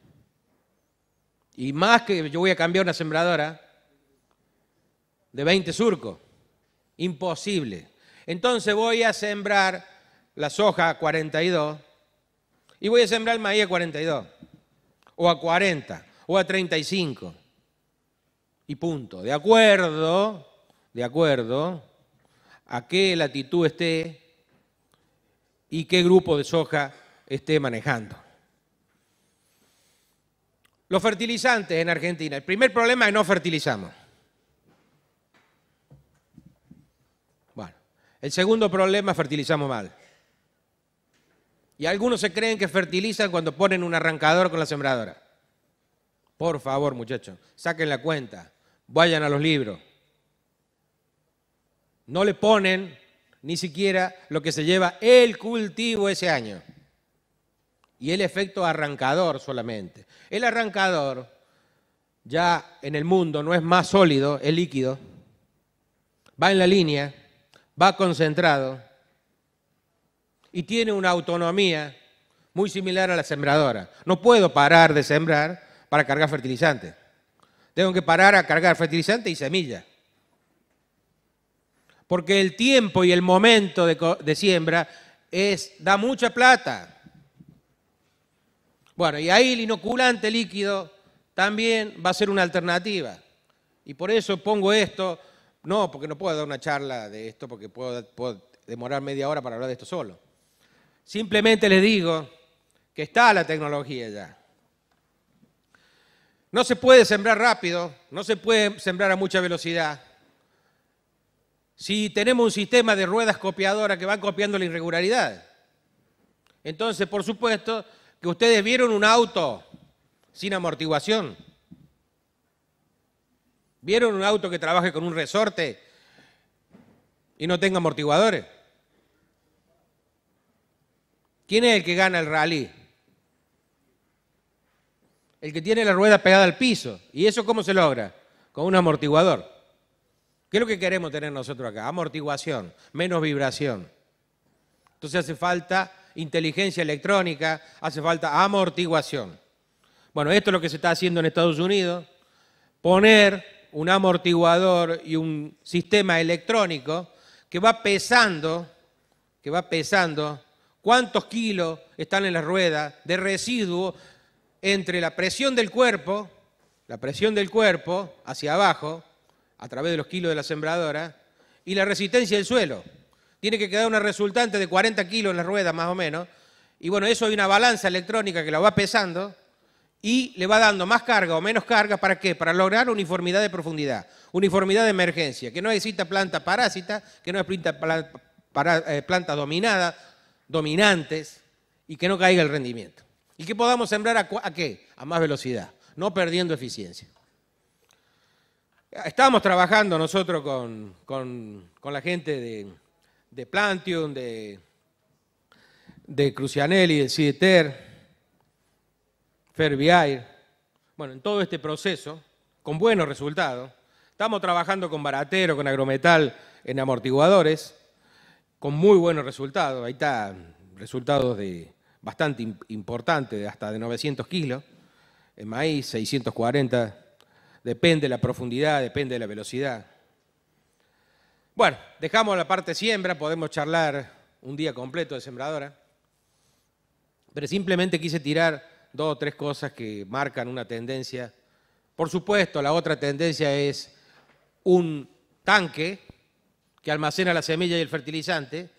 Y más que yo voy a cambiar una sembradora de 20 surcos Imposible. Entonces voy a sembrar la soja a 42 y voy a sembrar el maíz a 42 o a 40 o a 35. Y punto. De acuerdo, de acuerdo a qué latitud esté y qué grupo de soja esté manejando. Los fertilizantes en Argentina. El primer problema es no fertilizamos. El segundo problema, fertilizamos mal. Y algunos se creen que fertilizan cuando ponen un arrancador con la sembradora. Por favor, muchachos, saquen la cuenta, vayan a los libros. No le ponen ni siquiera lo que se lleva el cultivo ese año. Y el efecto arrancador solamente. El arrancador ya en el mundo no es más sólido, es líquido. Va en la línea va concentrado y tiene una autonomía muy similar a la sembradora. No puedo parar de sembrar para cargar fertilizante. Tengo que parar a cargar fertilizante y semilla. Porque el tiempo y el momento de, siembra es, da mucha plata. Bueno, y ahí el inoculante líquido también va a ser una alternativa. Y por eso pongo esto no, porque no puedo dar una charla de esto, porque puedo, demorar media hora para hablar de esto solo. Simplemente les digo que está la tecnología ya. No se puede sembrar rápido, no se puede sembrar a mucha velocidad. Si tenemos un sistema de ruedas copiadoras que van copiando la irregularidad. Entonces, por supuesto, que ustedes vieron un auto sin amortiguación. ¿Vieron un auto que trabaje con un resorte y no tenga amortiguadores? ¿Quién es el que gana el rally? El que tiene la rueda pegada al piso. ¿Y eso cómo se logra? Con un amortiguador. ¿Qué es lo que queremos tener nosotros acá? Amortiguación, menos vibración. Entonces hace falta inteligencia electrónica, hace falta amortiguación. Bueno, esto es lo que se está haciendo en Estados Unidos, poner un amortiguador y un sistema electrónico que va pesando, que va pesando cuántos kilos están en la rueda de residuo entre la presión del cuerpo, la presión del cuerpo hacia abajo, a través de los kilos de la sembradora, y la resistencia del suelo. Tiene que quedar una resultante de 40 kilos en la rueda, más o menos. Y bueno, eso hay una balanza electrónica que la va pesando y le va dando más carga o menos carga, ¿para qué? Para lograr uniformidad de profundidad, uniformidad de emergencia, que no exista planta parásita, que no exista planta, eh, dominada, dominantes, y que no caiga el rendimiento. Y que podamos sembrar a, qué? A más velocidad, no perdiendo eficiencia. Estábamos trabajando nosotros con, la gente de, de Plantium, de, de Crucianelli, de CIDETER, Ferviair, bueno, en todo este proceso, con buenos resultados. Estamos trabajando con Baratero, con Agrometal, en amortiguadores, con muy buenos resultados. Ahí está, resultados de bastante importantes, de hasta de 900 kilos. En maíz, 640. Depende de la profundidad, depende de la velocidad. Bueno, dejamos la parte siembra, podemos charlar un día completo de sembradora. Pero simplemente quise tirar dos o tres cosas que marcan una tendencia. Por supuesto, la otra tendencia es un tanque que almacena la semilla y el fertilizante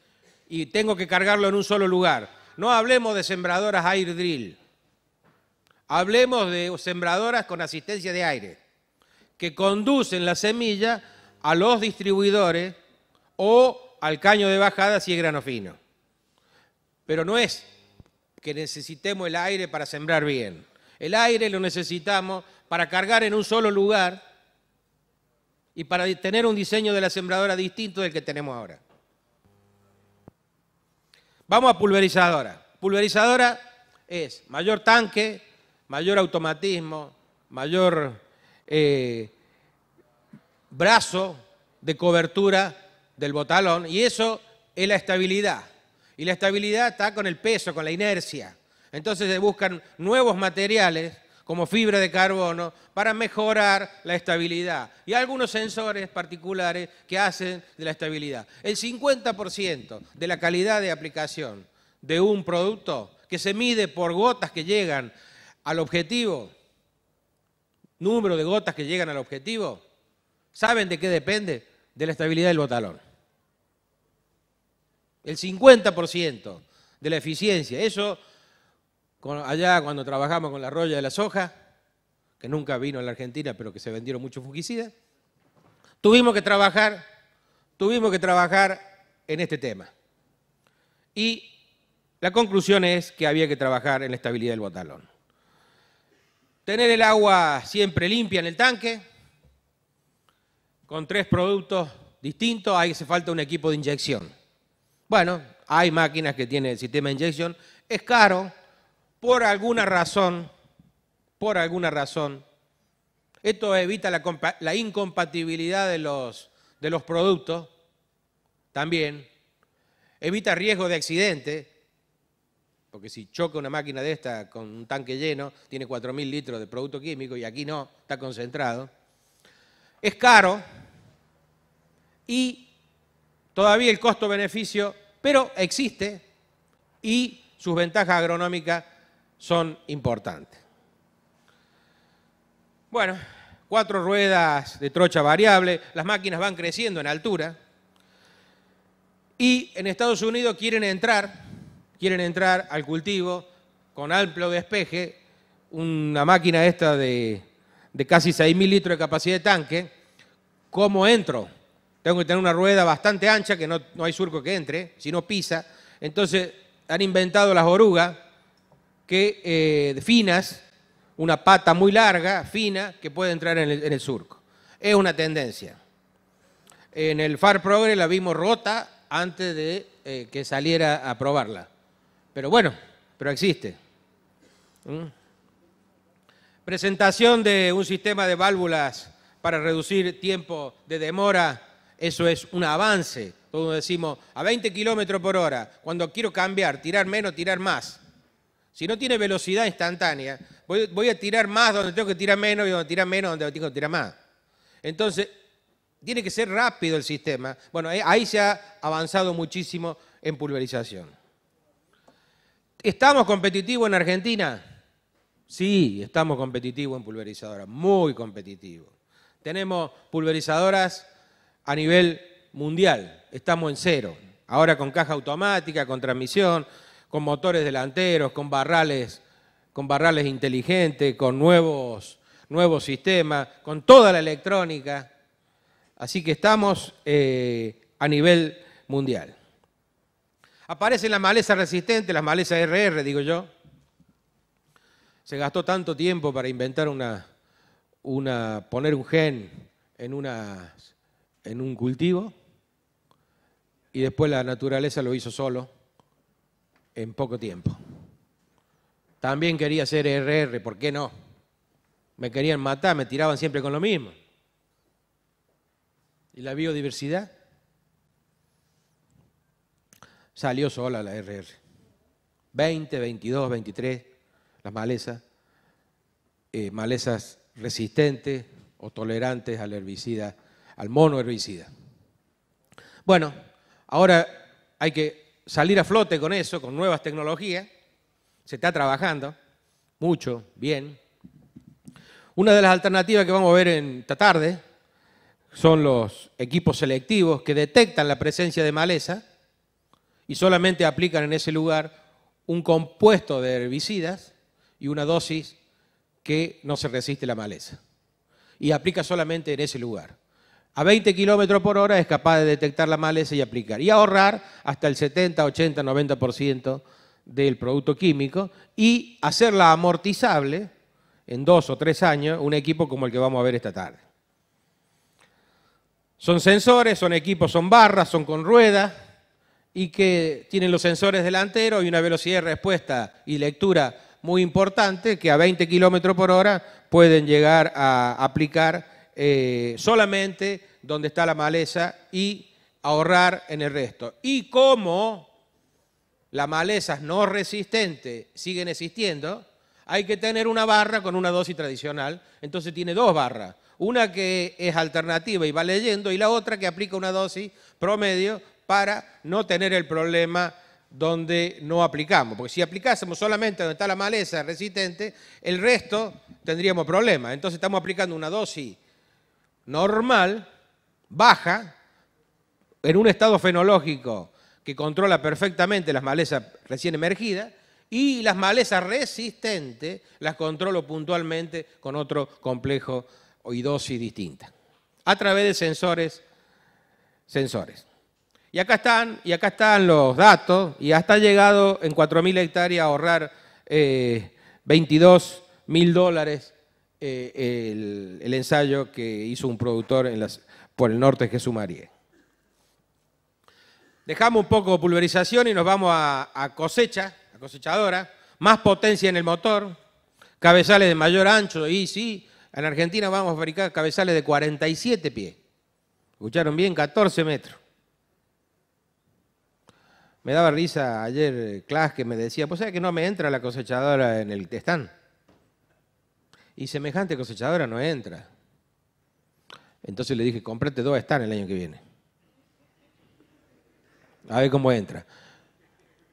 y tengo que cargarlo en un solo lugar. No hablemos de sembradoras air drill, hablemos de sembradoras con asistencia de aire, que conducen la semilla a los distribuidores o al caño de bajada si es grano fino. Pero no es que necesitemos el aire para sembrar bien. El aire lo necesitamos para cargar en un solo lugar y para tener un diseño de la sembradora distinto del que tenemos ahora. Vamos a pulverizadora. Pulverizadora es mayor tanque, mayor automatismo, mayor eh, brazo de cobertura del botalón y eso es la estabilidad. Y la estabilidad está con el peso, con la inercia. Entonces se buscan nuevos materiales como fibra de carbono para mejorar la estabilidad y algunos sensores particulares que hacen de la estabilidad. El 50% de la calidad de aplicación de un producto que se mide por gotas que llegan al objetivo, número de gotas que llegan al objetivo, ¿saben de qué depende? De la estabilidad del botalón el 50% de la eficiencia. Eso allá cuando trabajamos con la roya de la soja, que nunca vino a la Argentina, pero que se vendieron muchos fungicidas, tuvimos que trabajar, tuvimos que trabajar en este tema. Y la conclusión es que había que trabajar en la estabilidad del botalón. Tener el agua siempre limpia en el tanque, con tres productos distintos, ahí hace falta un equipo de inyección. Bueno, hay máquinas que tienen el sistema de inyección, es caro, por alguna razón, por alguna razón. Esto evita la, incompatibilidad de los, de los productos, también. Evita riesgo de accidente, porque si choca una máquina de esta con un tanque lleno, tiene 4.000 litros de producto químico y aquí no, está concentrado. Es caro y todavía el costo-beneficio, pero existe y sus ventajas agronómicas son importantes. Bueno, cuatro ruedas de trocha variable, las máquinas van creciendo en altura y en Estados Unidos quieren entrar, quieren entrar al cultivo con amplio despeje, una máquina esta de, de casi 6.000 litros de capacidad de tanque, ¿cómo entro? tengo que tener una rueda bastante ancha que no, hay surco que entre, sino pisa. Entonces han inventado las orugas que, eh, finas, una pata muy larga, fina, que puede entrar en el, surco. Es una tendencia. En el Far Progre la vimos rota antes de eh, que saliera a probarla. Pero bueno, pero existe. ¿Mm? Presentación de un sistema de válvulas para reducir tiempo de demora eso es un avance. Todos decimos a 20 kilómetros por hora, cuando quiero cambiar, tirar menos, tirar más. Si no tiene velocidad instantánea, voy, voy, a tirar más donde tengo que tirar menos y donde tirar menos donde tengo que tirar más. Entonces, tiene que ser rápido el sistema. Bueno, ahí se ha avanzado muchísimo en pulverización. ¿Estamos competitivos en Argentina? Sí, estamos competitivos en pulverizadoras, muy competitivos. Tenemos pulverizadoras a nivel mundial. Estamos en cero. Ahora con caja automática, con transmisión, con motores delanteros, con barrales, con barrales inteligentes, con nuevos, nuevos sistemas, con toda la electrónica. Así que estamos eh, a nivel mundial. Aparecen las malezas resistentes, las malezas RR, digo yo. Se gastó tanto tiempo para inventar una, una poner un gen en una en un cultivo y después la naturaleza lo hizo solo en poco tiempo. También quería ser RR, ¿por qué no? Me querían matar, me tiraban siempre con lo mismo. ¿Y la biodiversidad? Salió sola la RR. 20, 22, 23, las malezas, eh, malezas resistentes o tolerantes al herbicida al mono herbicida. Bueno, ahora hay que salir a flote con eso, con nuevas tecnologías. Se está trabajando mucho, bien. Una de las alternativas que vamos a ver en esta tarde son los equipos selectivos que detectan la presencia de maleza y solamente aplican en ese lugar un compuesto de herbicidas y una dosis que no se resiste la maleza. Y aplica solamente en ese lugar a 20 kilómetros por hora es capaz de detectar la maleza y aplicar. Y ahorrar hasta el 70, 80, 90% del producto químico y hacerla amortizable en dos o tres años, un equipo como el que vamos a ver esta tarde. Son sensores, son equipos, son barras, son con ruedas y que tienen los sensores delanteros y una velocidad de respuesta y lectura muy importante que a 20 kilómetros por hora pueden llegar a aplicar eh, solamente donde está la maleza y ahorrar en el resto. Y como las malezas no resistentes siguen existiendo, hay que tener una barra con una dosis tradicional. Entonces tiene dos barras. Una que es alternativa y va leyendo y la otra que aplica una dosis promedio para no tener el problema donde no aplicamos. Porque si aplicásemos solamente donde está la maleza resistente, el resto tendríamos problemas. Entonces estamos aplicando una dosis normal baja, en un estado fenológico que controla perfectamente las malezas recién emergidas, y las malezas resistentes las controlo puntualmente con otro complejo oidosis dosis distinta, a través de sensores. sensores. Y acá están, y acá están los datos, y hasta ha llegado en 4.000 hectáreas a ahorrar 22.000 eh, dólares eh, el, ensayo que hizo un productor en las por el norte Jesús María. Dejamos un poco de pulverización y nos vamos a, cosecha, a cosechadora, más potencia en el motor, cabezales de mayor ancho, y sí, en Argentina vamos a fabricar cabezales de 47 pies. ¿Escucharon bien? 14 metros. Me daba risa ayer Clash que me decía, pues sabes que no me entra la cosechadora en el testán, Y semejante cosechadora no entra. Entonces le dije, comprate dos están el año que viene. A ver cómo entra.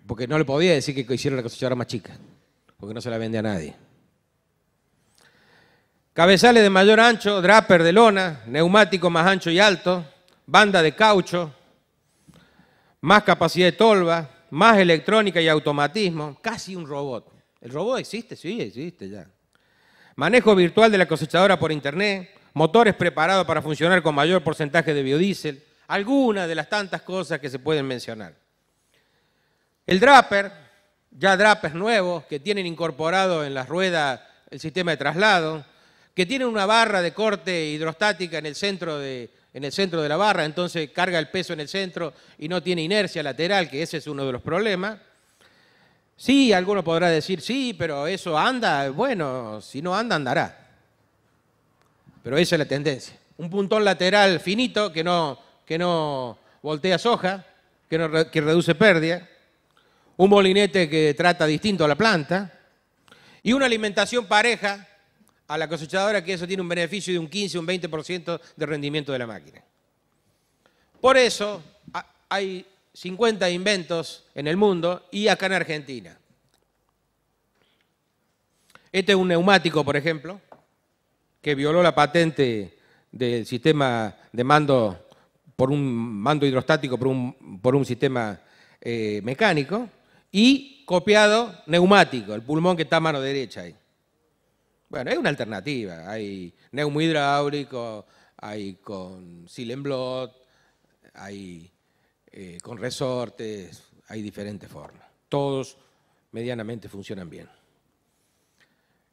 Porque no le podía decir que hiciera la cosechadora más chica, porque no se la vende a nadie. Cabezales de mayor ancho, draper de lona, neumático más ancho y alto, banda de caucho, más capacidad de tolva, más electrónica y automatismo, casi un robot. El robot existe, sí, existe ya. Manejo virtual de la cosechadora por internet, motores preparados para funcionar con mayor porcentaje de biodiesel, algunas de las tantas cosas que se pueden mencionar. El Draper, ya Drapers nuevos que tienen incorporado en las ruedas el sistema de traslado, que tienen una barra de corte hidrostática en el centro de, en el centro de la barra, entonces carga el peso en el centro y no tiene inercia lateral, que ese es uno de los problemas. Sí, alguno podrá decir, sí, pero eso anda, bueno, si no anda, andará pero esa es la tendencia. Un puntón lateral finito que no, que no voltea soja, que, no, que reduce pérdida, un molinete que trata distinto a la planta y una alimentación pareja a la cosechadora que eso tiene un beneficio de un 15, un 20% de rendimiento de la máquina. Por eso hay 50 inventos en el mundo y acá en Argentina. Este es un neumático, por ejemplo, que violó la patente del sistema de mando por un mando hidrostático por un, por un sistema eh, mecánico y copiado neumático, el pulmón que está a mano derecha ahí. Bueno, hay una alternativa, hay neumo hidráulico, hay con silenblot, hay eh, con resortes, hay diferentes formas. Todos medianamente funcionan bien.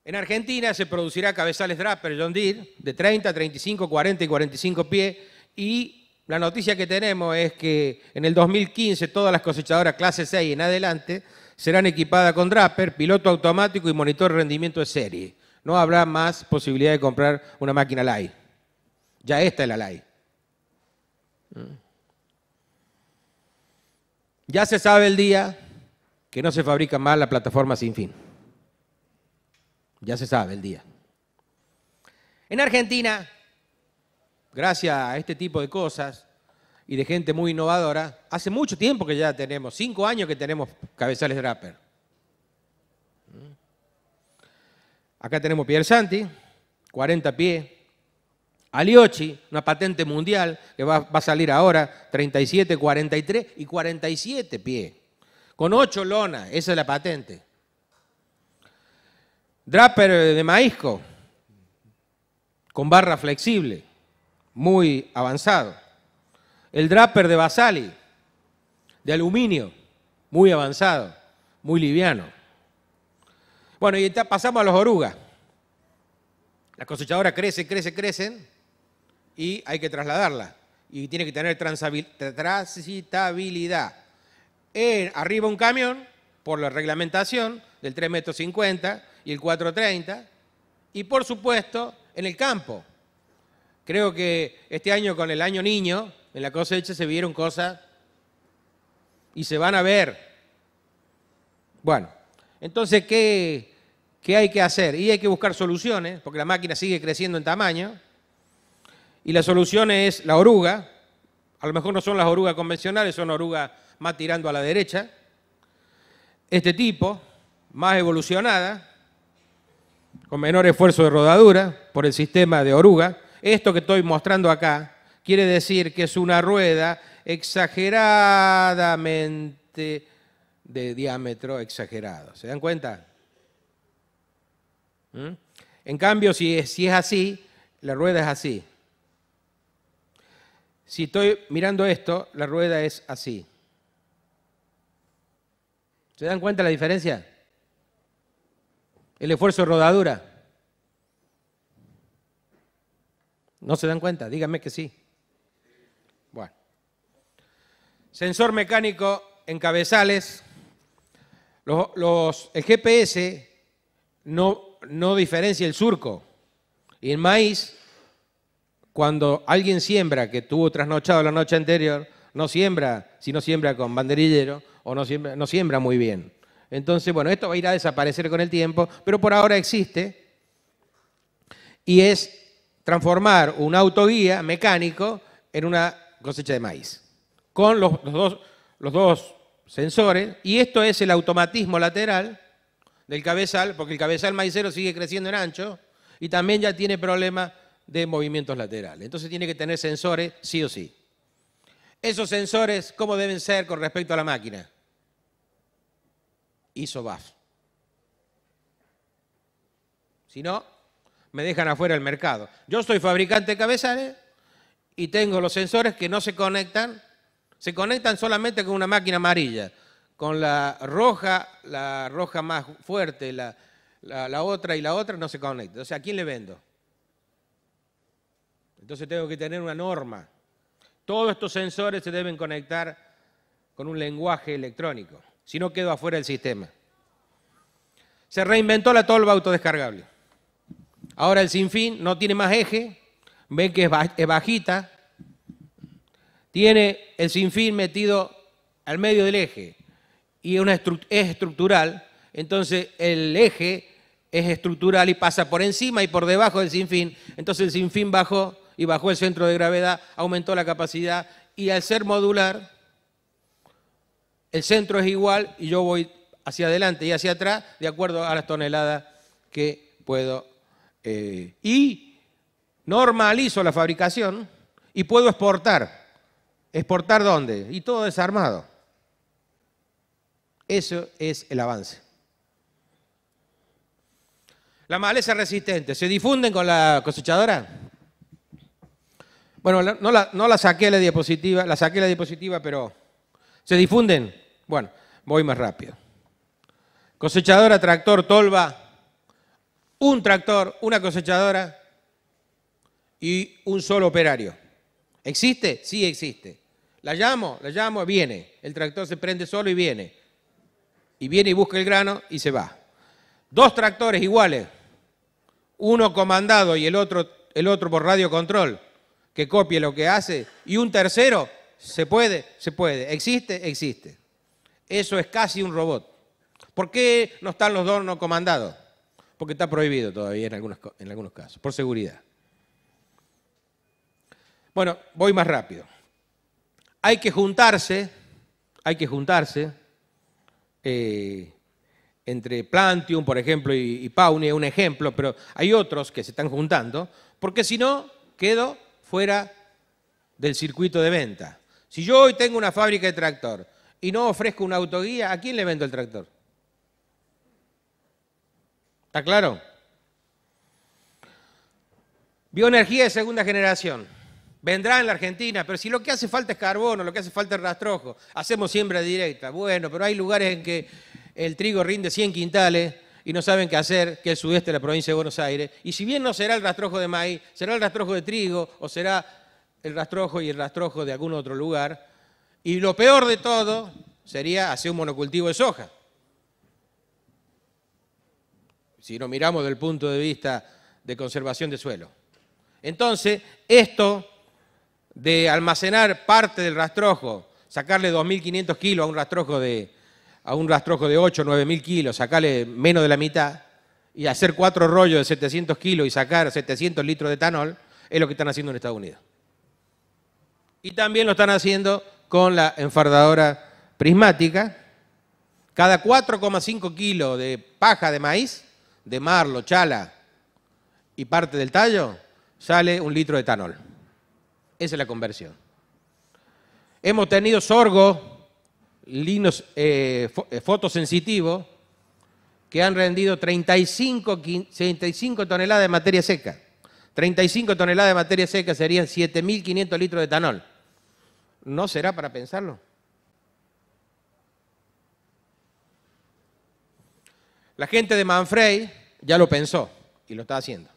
En Argentina se producirá cabezales Draper John Deere de 30, 35, 40 y 45 pies y la noticia que tenemos es que en el 2015 todas las cosechadoras clase 6 en adelante serán equipadas con Draper, piloto automático y monitor de rendimiento de serie. No habrá más posibilidad de comprar una máquina LAI. Ya esta es la LAI. Ya se sabe el día que no se fabrica más la plataforma sin fin. Ya se sabe el día. En Argentina, gracias a este tipo de cosas y de gente muy innovadora, hace mucho tiempo que ya tenemos, cinco años que tenemos cabezales rapper. Mm. Acá tenemos Pierre Santi, 40 pies. Aliochi, una patente mundial que va, a salir ahora, 37, 43 y 47 pies. Con 8 lonas, esa es la patente. Draper eh, de maízco, con barra flexible, muy avanzado. El draper de basali, de aluminio, muy avanzado, muy liviano. Bueno, y pasamos a los orugas. Las cosechadoras crecen, crecen, crecen y hay que trasladarla Y tiene que tener transitabilidad. En, arriba un camión, por la reglamentación, del 3,50 metros y el 4,30, y por supuesto en el campo. Creo que este año con el año niño, en la cosecha se vieron cosas y se van a ver. Bueno, entonces, ¿qué, ¿qué hay que hacer? Y hay que buscar soluciones, porque la máquina sigue creciendo en tamaño, y la solución es la oruga. A lo mejor no son las orugas convencionales, son orugas más tirando a la derecha. Este tipo, más evolucionada, con menor esfuerzo de rodadura por el sistema de oruga. Esto que estoy mostrando acá quiere decir que es una rueda exageradamente de diámetro exagerado. ¿Se dan cuenta? ¿Mm? En cambio, si es, si es así, la rueda es así. Si estoy mirando esto, la rueda es así. ¿Se dan cuenta la diferencia? el esfuerzo de rodadura. ¿No se dan cuenta? Díganme que sí. Bueno. Sensor mecánico en cabezales. Los, el GPS no, no diferencia el surco. Y el maíz, cuando alguien siembra, que tuvo trasnochado la noche anterior, no siembra, si no siembra con banderillero, o no siembra, no siembra muy bien. Entonces, bueno, esto va a ir a desaparecer con el tiempo, pero por ahora existe. Y es transformar un autoguía mecánico en una cosecha de maíz, con los, dos, los dos sensores. Y esto es el automatismo lateral del cabezal, porque el cabezal maicero sigue creciendo en ancho y también ya tiene problemas de movimientos laterales. Entonces tiene que tener sensores sí o sí. Esos sensores, ¿cómo deben ser con respecto a la máquina? Hizo Baf. Si no, me dejan afuera el mercado. Yo soy fabricante de cabezales y tengo los sensores que no se conectan, se conectan solamente con una máquina amarilla. Con la roja, la roja más fuerte, la, la, la otra y la otra no se conectan. O sea, ¿a quién le vendo? Entonces tengo que tener una norma. Todos estos sensores se deben conectar con un lenguaje electrónico. Si no, quedo afuera del sistema. Se reinventó la tolva autodescargable. Ahora el sinfín no tiene más eje, ven que es bajita. Tiene el sinfín metido al medio del eje y una es estructural. Entonces el eje es estructural y pasa por encima y por debajo del sinfín. Entonces el sinfín bajó y bajó el centro de gravedad, aumentó la capacidad y al ser modular el centro es igual y yo voy hacia adelante y hacia atrás de acuerdo a las toneladas que puedo. Eh, y normalizo la fabricación y puedo exportar. ¿Exportar dónde? Y todo desarmado. Eso es el avance. La maleza resistente, ¿se difunden con la cosechadora? Bueno, no la, no la saqué la diapositiva, la saqué la diapositiva, pero ¿se difunden? Bueno, voy más rápido. Cosechadora, tractor, tolva, un tractor, una cosechadora y un solo operario. ¿Existe? Sí existe. La llamo, la llamo, viene. El tractor se prende solo y viene. Y viene y busca el grano y se va. Dos tractores iguales, uno comandado y el otro, el otro por radio control, que copie lo que hace, y un tercero, se puede, se puede. ¿Existe? Existe. Eso es casi un robot. ¿Por qué no están los dos no comandados? Porque está prohibido todavía en algunos, en algunos casos, por seguridad. Bueno, voy más rápido. Hay que juntarse, hay que juntarse eh, entre Plantium, por ejemplo, y, y Pauni, un ejemplo, pero hay otros que se están juntando, porque si no, quedo fuera del circuito de venta. Si yo hoy tengo una fábrica de tractor y no ofrezco una autoguía, ¿a quién le vendo el tractor? ¿Está claro? Bioenergía de segunda generación. Vendrá en la Argentina, pero si lo que hace falta es carbono, lo que hace falta es rastrojo, hacemos siembra directa. Bueno, pero hay lugares en que el trigo rinde 100 quintales y no saben qué hacer, que el sudeste de la provincia de Buenos Aires. Y si bien no será el rastrojo de maíz, será el rastrojo de trigo o será el rastrojo y el rastrojo de algún otro lugar, y lo peor de todo sería hacer un monocultivo de soja. Si lo miramos desde el punto de vista de conservación de suelo. Entonces, esto de almacenar parte del rastrojo, sacarle 2.500 kilos a un rastrojo de, a un rastrojo de 8 o 9.000 kilos, sacarle menos de la mitad y hacer cuatro rollos de 700 kilos y sacar 700 litros de etanol, es lo que están haciendo en Estados Unidos. Y también lo están haciendo con la enfardadora prismática. Cada 4,5 kilos de paja de maíz, de marlo, chala y parte del tallo, sale un litro de etanol. Esa es la conversión. Hemos tenido sorgo, linos eh, eh, fotosensitivo, que han rendido 35, 35 toneladas de materia seca. 35 toneladas de materia seca serían 7.500 litros de etanol no será para pensarlo. La gente de Manfrey ya lo pensó y lo está haciendo.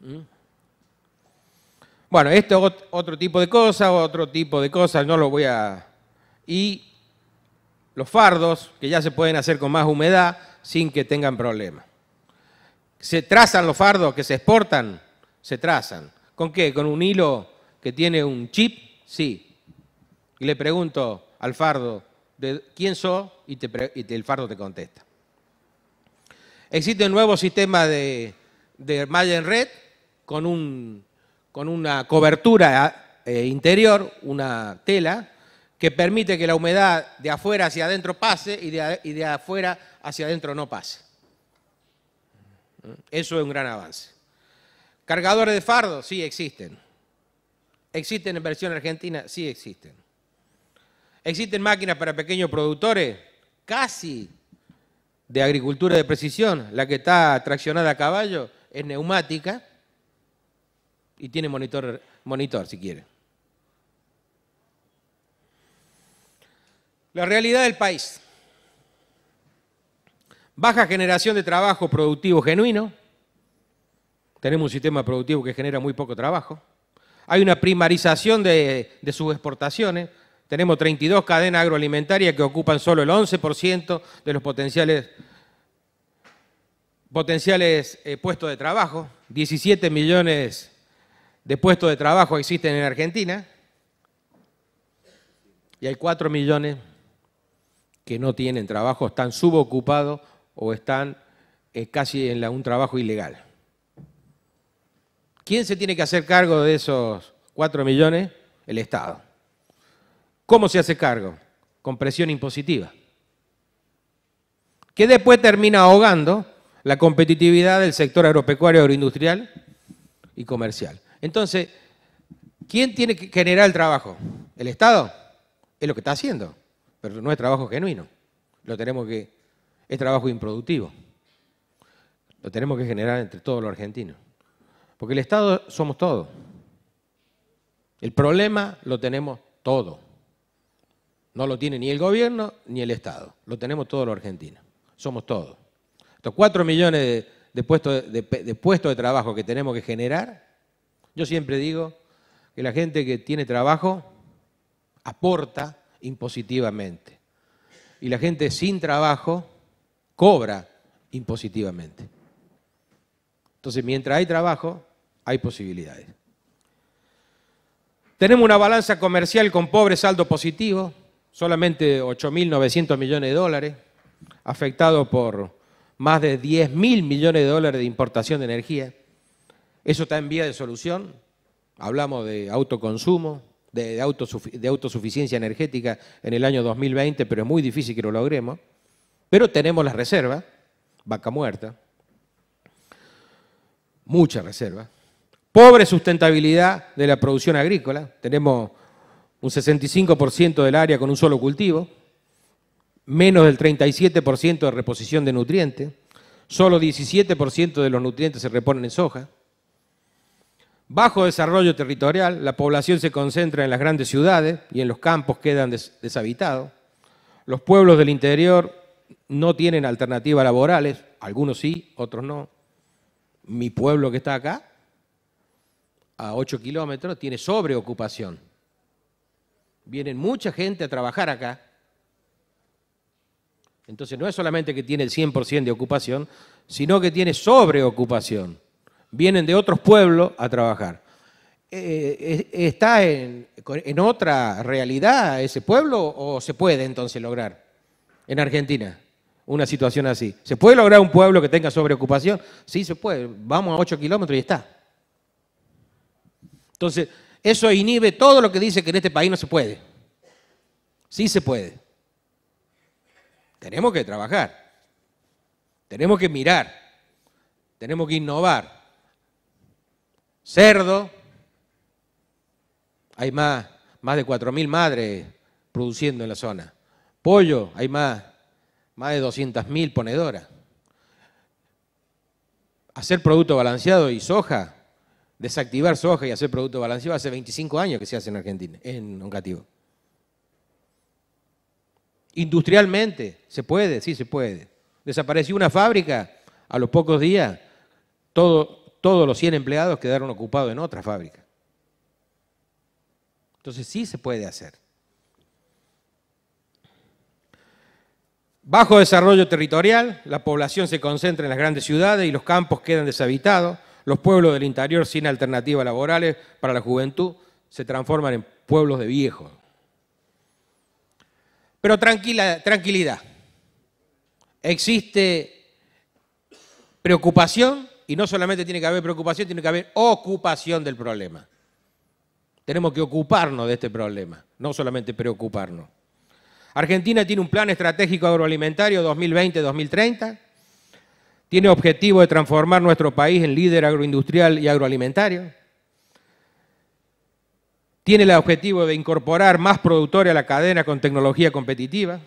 ¿Mm? Bueno, esto otro tipo de cosas, otro tipo de cosas, no lo voy a... Y los fardos, que ya se pueden hacer con más humedad sin que tengan problema. Se trazan los fardos que se exportan, se trazan. ¿Con qué? Con un hilo que tiene un chip? Sí. Y le pregunto al fardo, ¿de ¿quién soy? Y, el fardo te contesta. Existe un nuevo sistema de, de malla en red con, una cobertura eh, interior, una tela, que permite que la humedad de afuera hacia adentro pase y de, y de afuera hacia adentro no pase. Eso es un gran avance. Cargadores de fardo, sí existen. ¿Existen en versión argentina? Sí existen. ¿Existen máquinas para pequeños productores? Casi de agricultura de precisión, la que está traccionada a caballo, es neumática y tiene monitor, monitor si quiere. La realidad del país. Baja generación de trabajo productivo genuino. Tenemos un sistema productivo que genera muy poco trabajo. Hay una primarización de, de sus exportaciones. Tenemos 32 cadenas agroalimentarias que ocupan solo el 11% de los potenciales, eh, puestos de trabajo. 17 millones de puestos de trabajo existen en Argentina y hay 4 millones que no tienen trabajo, están subocupados o están eh, casi en un trabajo ilegal. ¿Quién se tiene que hacer cargo de esos cuatro millones? El Estado. ¿Cómo se hace cargo? Con presión impositiva. Que después termina ahogando la competitividad del sector agropecuario, agroindustrial y comercial. Entonces, ¿quién tiene que generar el trabajo? ¿El Estado? Es lo que está haciendo, pero no es trabajo genuino. Lo tenemos que. Es trabajo improductivo. Lo tenemos que generar entre todos los argentinos. Porque el Estado somos todos. El problema lo tenemos todo. No lo tiene ni el gobierno ni el Estado. Lo tenemos todos los argentinos. Somos todos. Estos cuatro millones de, puestos de trabajo que tenemos que generar, yo siempre digo que la gente que tiene trabajo aporta impositivamente. Y la gente sin trabajo cobra impositivamente. Entonces, mientras hay trabajo, hay posibilidades. Tenemos una balanza comercial con pobre saldo positivo, solamente 8.900 millones de dólares, afectado por más de 10.000 millones de dólares de importación de energía. Eso está en vía de solución. Hablamos de autoconsumo, de, de autosuficiencia energética en el año 2020, pero es muy difícil que lo logremos. Pero tenemos las reservas, vaca muerta, mucha reserva. Pobre sustentabilidad de la producción agrícola, tenemos un 65% del área con un solo cultivo, menos del 37% de reposición de nutrientes, solo 17% de los nutrientes se reponen en soja. Bajo desarrollo territorial, la población se concentra en las grandes ciudades y en los campos quedan deshabitados. Los pueblos del interior no tienen alternativas laborales, algunos sí, otros no mi pueblo que está acá, a 8 kilómetros, tiene sobreocupación. Vienen mucha gente a trabajar acá. Entonces no es solamente que tiene el 100% de ocupación, sino que tiene sobreocupación. Vienen de otros pueblos a trabajar. Eh, eh, eh, ¿Está en, en otra realidad ese pueblo o se puede entonces lograr en Argentina? una situación así. ¿Se puede lograr un pueblo que tenga sobreocupación? Sí, se puede. Vamos a 8 kilómetros y está. Entonces, eso inhibe todo lo que dice que en este país no se puede. Sí se puede. Tenemos que trabajar. Tenemos que mirar. Tenemos que innovar. Cerdo. Hay más, más de 4.000 madres produciendo en la zona. Pollo, hay más más de 200.000 ponedoras. Hacer producto balanceado y soja, desactivar soja y hacer producto balanceado hace 25 años que se hace en Argentina, en Oncativo. Industrialmente, se puede, sí se puede. Desapareció una fábrica, a los pocos días todos los 100 empleados quedaron ocupados en otra fábrica. Entonces sí se puede hacer. Bajo desarrollo territorial, la población se concentra en las grandes ciudades y los campos quedan deshabitados. Los pueblos del interior sin alternativas laborales para la juventud se transforman en pueblos de viejos. Pero tranquila, tranquilidad. Existe preocupación y no solamente tiene que haber preocupación, tiene que haber ocupación del problema. Tenemos que ocuparnos de este problema, no solamente preocuparnos. Argentina tiene un plan estratégico agroalimentario 2020-2030, tiene objetivo de transformar nuestro país en líder agroindustrial y agroalimentario, tiene el objetivo de incorporar más productores a la cadena con tecnología competitiva,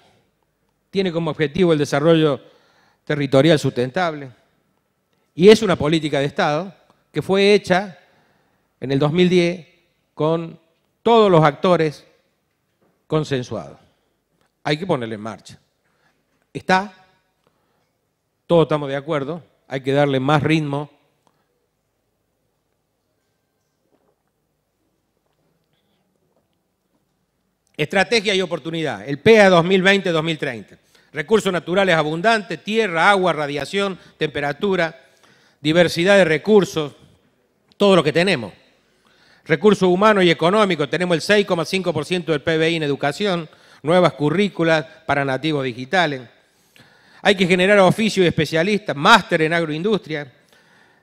tiene como objetivo el desarrollo territorial sustentable y es una política de Estado que fue hecha en el 2010 con todos los actores consensuados hay que ponerle en marcha. Está, todos estamos de acuerdo, hay que darle más ritmo. Estrategia y oportunidad, el PEA 2020-2030. Recursos naturales abundantes, tierra, agua, radiación, temperatura, diversidad de recursos, todo lo que tenemos. Recursos humanos y económicos, tenemos el 6,5% del PBI en educación, nuevas currículas para nativos digitales. Hay que generar oficios y especialistas, máster en agroindustria.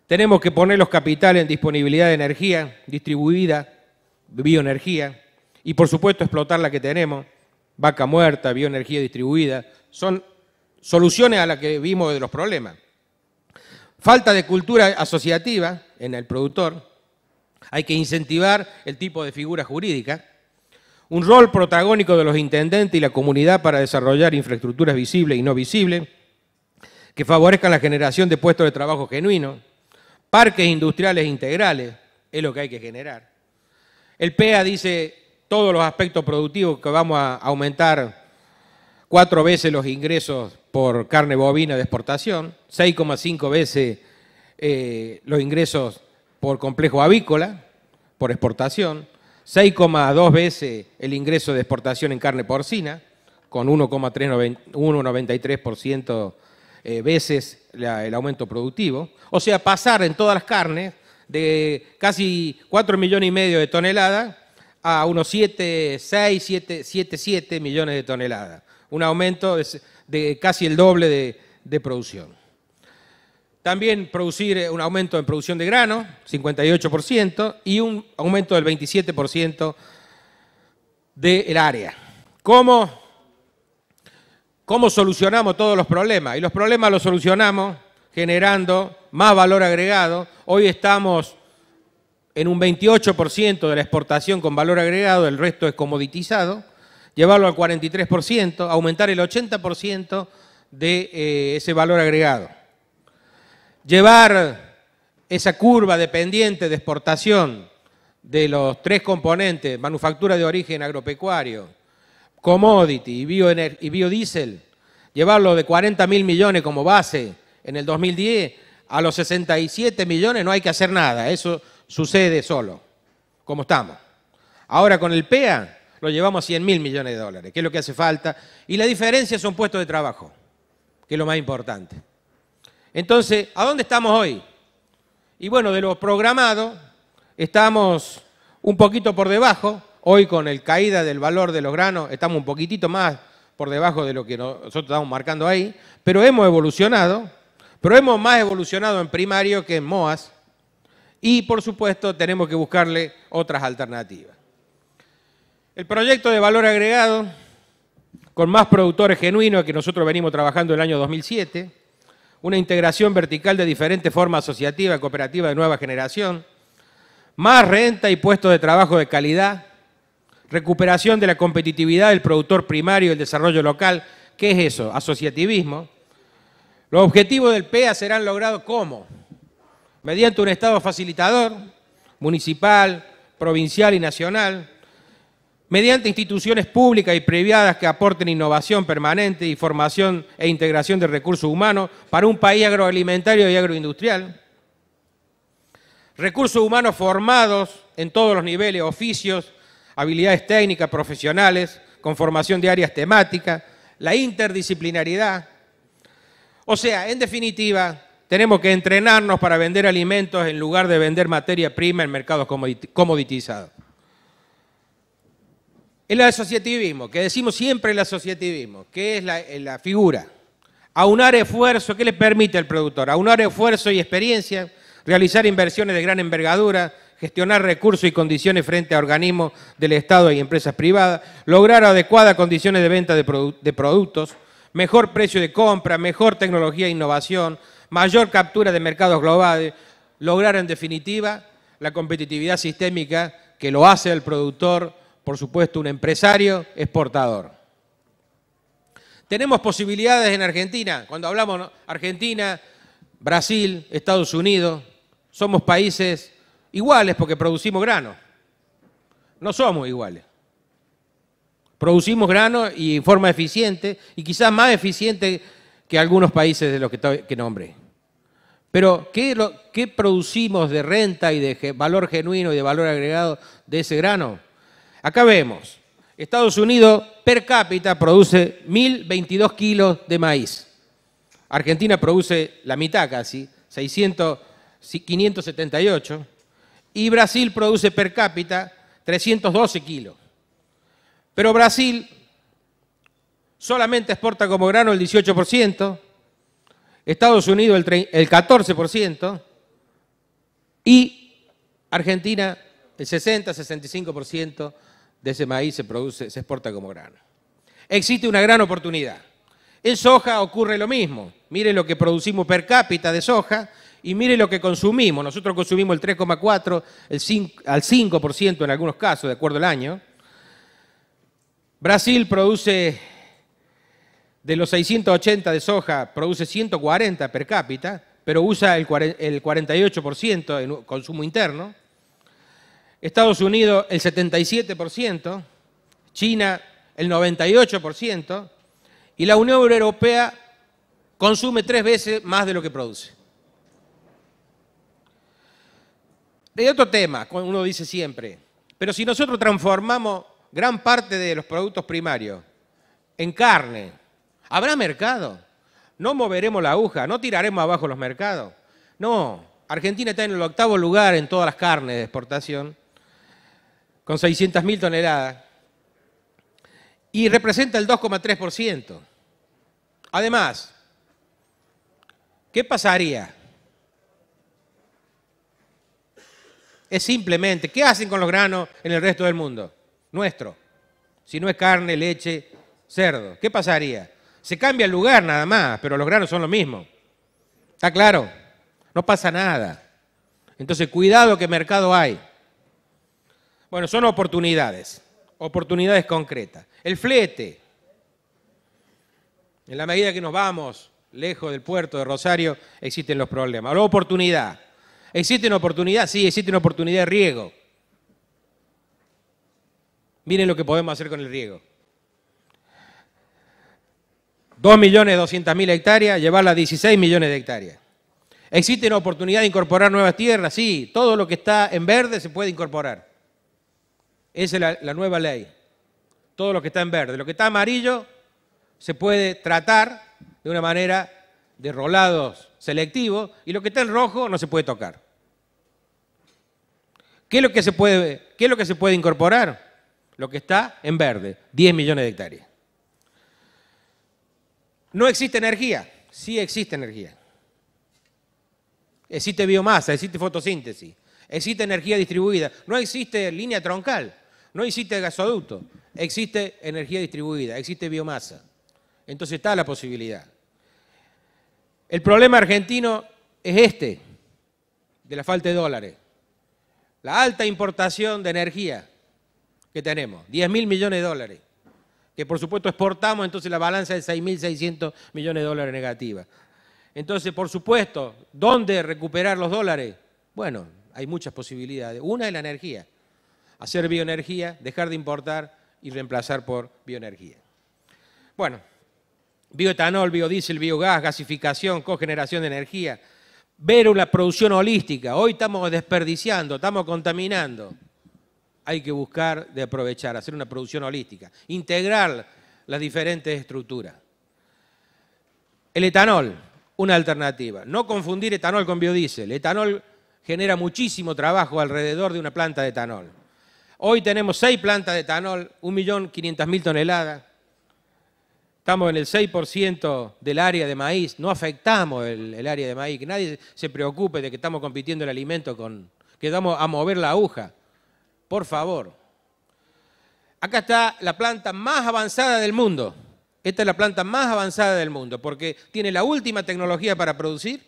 Tenemos que poner los capitales en disponibilidad de energía distribuida, bioenergía, y por supuesto explotar la que tenemos, vaca muerta, bioenergía distribuida. Son soluciones a las que vimos de los problemas. Falta de cultura asociativa en el productor. Hay que incentivar el tipo de figura jurídica un rol protagónico de los intendentes y la comunidad para desarrollar infraestructuras visibles y no visibles que favorezcan la generación de puestos de trabajo genuinos, parques industriales integrales, es lo que hay que generar. El PEA dice todos los aspectos productivos que vamos a aumentar cuatro veces los ingresos por carne bovina de exportación, 6,5 veces eh, los ingresos por complejo avícola, por exportación, 6,2 veces el ingreso de exportación en carne porcina, con 1,93% eh, veces el aumento productivo. O sea, pasar en todas las carnes de casi 4 millones y medio de toneladas a unos 7, 6, millones de toneladas. Un aumento de, casi el doble de, de producción. También producir eh, un aumento en producción de grano, 58%, y un aumento del 27% del área. ¿Cómo, ¿Cómo solucionamos todos los problemas? Y los problemas los solucionamos generando más valor agregado. Hoy estamos en un 28% de la exportación con valor agregado, el resto es comoditizado, llevarlo al 43%, aumentar el 80% de eh, ese valor agregado llevar esa curva dependiente de exportación de los tres componentes, manufactura de origen agropecuario, commodity y, biodiesel, llevarlo de 40 mil millones como base en el 2010 a los 67 millones, no hay que hacer nada, eso sucede solo, como estamos. Ahora con el PEA lo llevamos a 100 mil millones de dólares, que es lo que hace falta, y la diferencia son puestos de trabajo, que es lo más importante. Entonces, ¿a dónde estamos hoy? Y bueno, de lo programado, estamos un poquito por debajo. Hoy con el caída del valor de los granos, estamos un poquitito más por debajo de lo que nosotros estamos marcando ahí, pero hemos evolucionado, pero hemos más evolucionado en primario que en MOAS, y por supuesto tenemos que buscarle otras alternativas. El proyecto de valor agregado, con más productores genuinos que nosotros venimos trabajando el año 2007, una integración vertical de diferentes formas asociativas, y cooperativas de nueva generación, más renta y puestos de trabajo de calidad, recuperación de la competitividad del productor primario y el desarrollo local. ¿Qué es eso? Asociativismo. Los objetivos del PEA serán logrados ¿cómo? Mediante un Estado facilitador, municipal, provincial y nacional, mediante instituciones públicas y privadas que aporten innovación permanente y formación e integración de recursos humanos para un país agroalimentario y agroindustrial. Recursos humanos formados en todos los niveles, oficios, habilidades técnicas, profesionales, con formación de áreas temáticas, la interdisciplinaridad. O sea, en definitiva, tenemos que entrenarnos para vender alimentos en lugar de vender materia prima en mercados comoditizados. El asociativismo, que decimos siempre el asociativismo, que es eh, la, figura. Aunar esfuerzo, ¿qué le permite al productor? Aunar esfuerzo y experiencia, realizar inversiones de gran envergadura, gestionar recursos y condiciones frente a organismos del Estado y empresas privadas, lograr adecuadas condiciones de venta de, de productos, mejor precio de compra, mejor tecnología e innovación, mayor captura de mercados globales, lograr en definitiva la competitividad sistémica que lo hace el productor por supuesto, un empresario exportador. Tenemos posibilidades en Argentina, cuando hablamos Argentina, Brasil, Estados Unidos, somos países iguales porque producimos grano. No somos iguales. Producimos grano y forma eficiente, y quizás más eficiente que algunos países de los que, que nombré. Pero, ¿qué, ¿qué producimos de renta y de valor genuino y de valor agregado de ese grano? Acá vemos, Estados Unidos per cápita produce 1.022 kilos de maíz. Argentina produce la mitad casi, 600, 578. Y Brasil produce per cápita 312 kilos. Pero Brasil solamente exporta como grano el 18%, Estados Unidos el, el 14% y Argentina el 60-65% de ese maíz se produce, se exporta como grano. Existe una gran oportunidad. En soja ocurre lo mismo. Mire lo que producimos per cápita de soja y mire lo que consumimos. Nosotros consumimos el 3,4 el 5, al 5% en algunos casos, de acuerdo al año. Brasil produce, de los 680 de soja, produce 140 per cápita, pero usa el, el 48% en consumo interno. Estados Unidos el 77%, China el 98% y la Unión Europea consume tres veces más de lo que produce. Hay otro tema, uno dice siempre, pero si nosotros transformamos gran parte de los productos primarios en carne, ¿habrá mercado? No moveremos la aguja, no tiraremos abajo los mercados. No, Argentina está en el octavo lugar en todas las carnes de exportación con 600.000 toneladas, y representa el 2,3%. Además, ¿qué pasaría? Es simplemente, ¿qué hacen con los granos en el resto del mundo? Nuestro. Si no es carne, leche, cerdo. ¿Qué pasaría? Se cambia el lugar nada más, pero los granos son lo mismo. ¿Está claro? No pasa nada. Entonces, cuidado que mercado hay. Bueno, son oportunidades, oportunidades concretas. El flete, en la medida que nos vamos lejos del puerto de Rosario, existen los problemas. La oportunidad. una oportunidad? Sí, existe una oportunidad de riego. Miren lo que podemos hacer con el riego. 2.200.000 hectáreas, llevarla a 16 millones de hectáreas. ¿Existe una oportunidad de incorporar nuevas tierras? Sí, todo lo que está en verde se puede incorporar. Esa es la, nueva ley. Todo lo que está en verde. Lo que está amarillo se puede tratar de una manera de rolados selectivos y lo que está en rojo no se puede tocar. ¿Qué es lo que se puede, qué es lo que se puede incorporar? Lo que está en verde, 10 millones de hectáreas. No existe energía, sí existe energía. Existe biomasa, existe fotosíntesis, existe energía distribuida, no existe línea troncal. No existe gasoducto, existe energía distribuida, existe biomasa. Entonces está la posibilidad. El problema argentino es este, de la falta de dólares. La alta importación de energía que tenemos, 10 mil millones de dólares, que por supuesto exportamos, entonces la balanza es 6.600 millones de dólares negativa. Entonces, por supuesto, ¿dónde recuperar los dólares? Bueno, hay muchas posibilidades. Una es la energía hacer bioenergía, dejar de importar y reemplazar por bioenergía. Bueno, bioetanol, biodiesel, biogás, gasificación, cogeneración de energía, ver una producción holística. Hoy estamos desperdiciando, estamos contaminando. Hay que buscar de aprovechar, hacer una producción holística, integrar las diferentes estructuras. El etanol, una alternativa. No confundir etanol con biodiesel. El etanol genera muchísimo trabajo alrededor de una planta de etanol. Hoy tenemos seis plantas de etanol, 1.500.000 toneladas. Estamos en el 6% del área de maíz. No afectamos el, área de maíz. Que nadie se preocupe de que estamos compitiendo el alimento con... que vamos a mover la aguja. Por favor. Acá está la planta más avanzada del mundo. Esta es la planta más avanzada del mundo porque tiene la última tecnología para producir,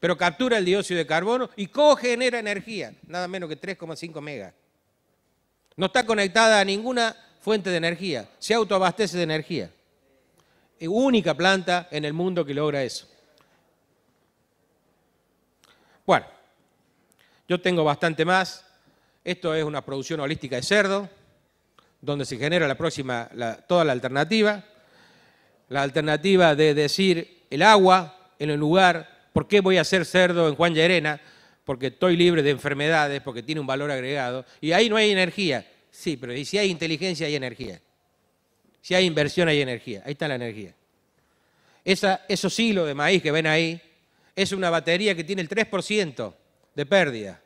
pero captura el dióxido de carbono y cogenera energía, nada menos que 3,5 megas. No está conectada a ninguna fuente de energía, se autoabastece de energía. Única planta en el mundo que logra eso. Bueno, yo tengo bastante más. Esto es una producción holística de cerdo, donde se genera la próxima, toda la alternativa. La alternativa de decir el agua en el lugar, ¿por qué voy a hacer cerdo en Juan Arena porque estoy libre de enfermedades, porque tiene un valor agregado, y ahí no hay energía. Sí, pero si hay inteligencia hay energía. Si hay inversión hay energía. Ahí está la energía. Esa, esos silos de maíz que ven ahí es una batería que tiene el 3% de pérdida.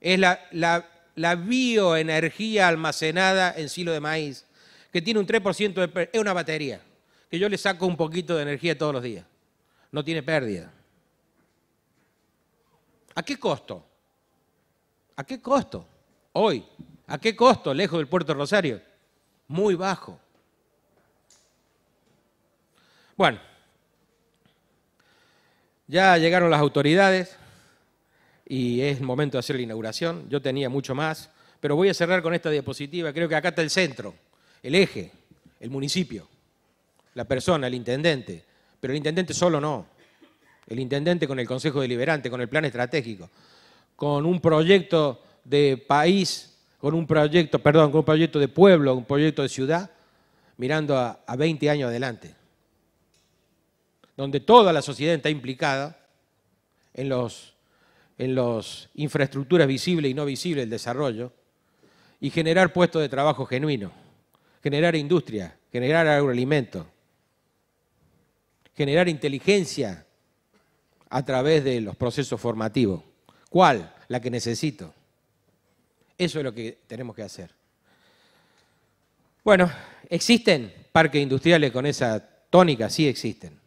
Es la, la bioenergía almacenada en silo de maíz, que tiene un 3% de pérdida. Es una batería, que yo le saco un poquito de energía todos los días. No tiene pérdida. ¿A qué costo? ¿A qué costo? Hoy, ¿a qué costo lejos del puerto Rosario? Muy bajo. Bueno, ya llegaron las autoridades y es momento de hacer la inauguración. Yo tenía mucho más, pero voy a cerrar con esta diapositiva. Creo que acá está el centro, el eje, el municipio, la persona, el intendente. Pero el intendente solo no el intendente con el Consejo Deliberante, con el plan estratégico, con un proyecto de país, con un proyecto, perdón, con un proyecto de pueblo, un proyecto de ciudad, mirando a, 20 años adelante, donde toda la sociedad está implicada en las en los infraestructuras visibles y no visibles del desarrollo, y generar puestos de trabajo genuinos, generar industria, generar agroalimentos, generar inteligencia a través de los procesos formativos. ¿Cuál? La que necesito. Eso es lo que tenemos que hacer. Bueno, ¿existen parques industriales con esa tónica? Sí existen.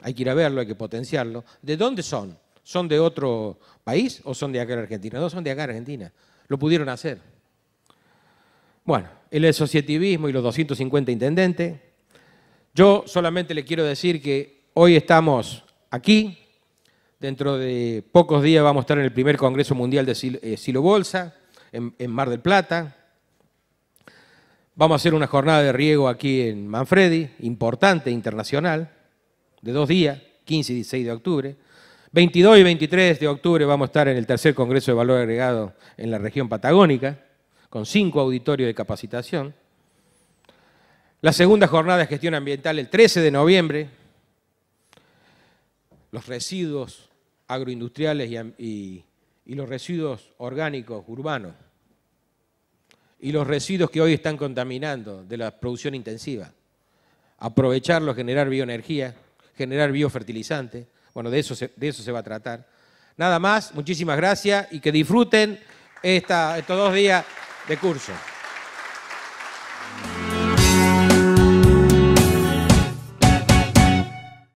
Hay que ir a verlo, hay que potenciarlo. ¿De dónde son? ¿Son de otro país o son de acá en Argentina? No, son de acá en Argentina. Lo pudieron hacer. Bueno, el asociativismo y los 250 intendentes. Yo solamente le quiero decir que hoy estamos aquí. Dentro de pocos días vamos a estar en el primer Congreso Mundial de eh, Silo, Bolsa, en, en, Mar del Plata. Vamos a hacer una jornada de riego aquí en Manfredi, importante, internacional, de dos días, 15 y 16 de octubre. 22 y 23 de octubre vamos a estar en el tercer Congreso de Valor Agregado en la región patagónica, con cinco auditorios de capacitación. La segunda jornada de gestión ambiental el 13 de noviembre, los residuos agroindustriales y, los residuos orgánicos urbanos y los residuos que hoy están contaminando de la producción intensiva. aprovecharlo, generar bioenergía, generar biofertilizante, Bueno, de eso, se, de eso se va a tratar. Nada más, muchísimas gracias y que disfruten estos dos días de curso.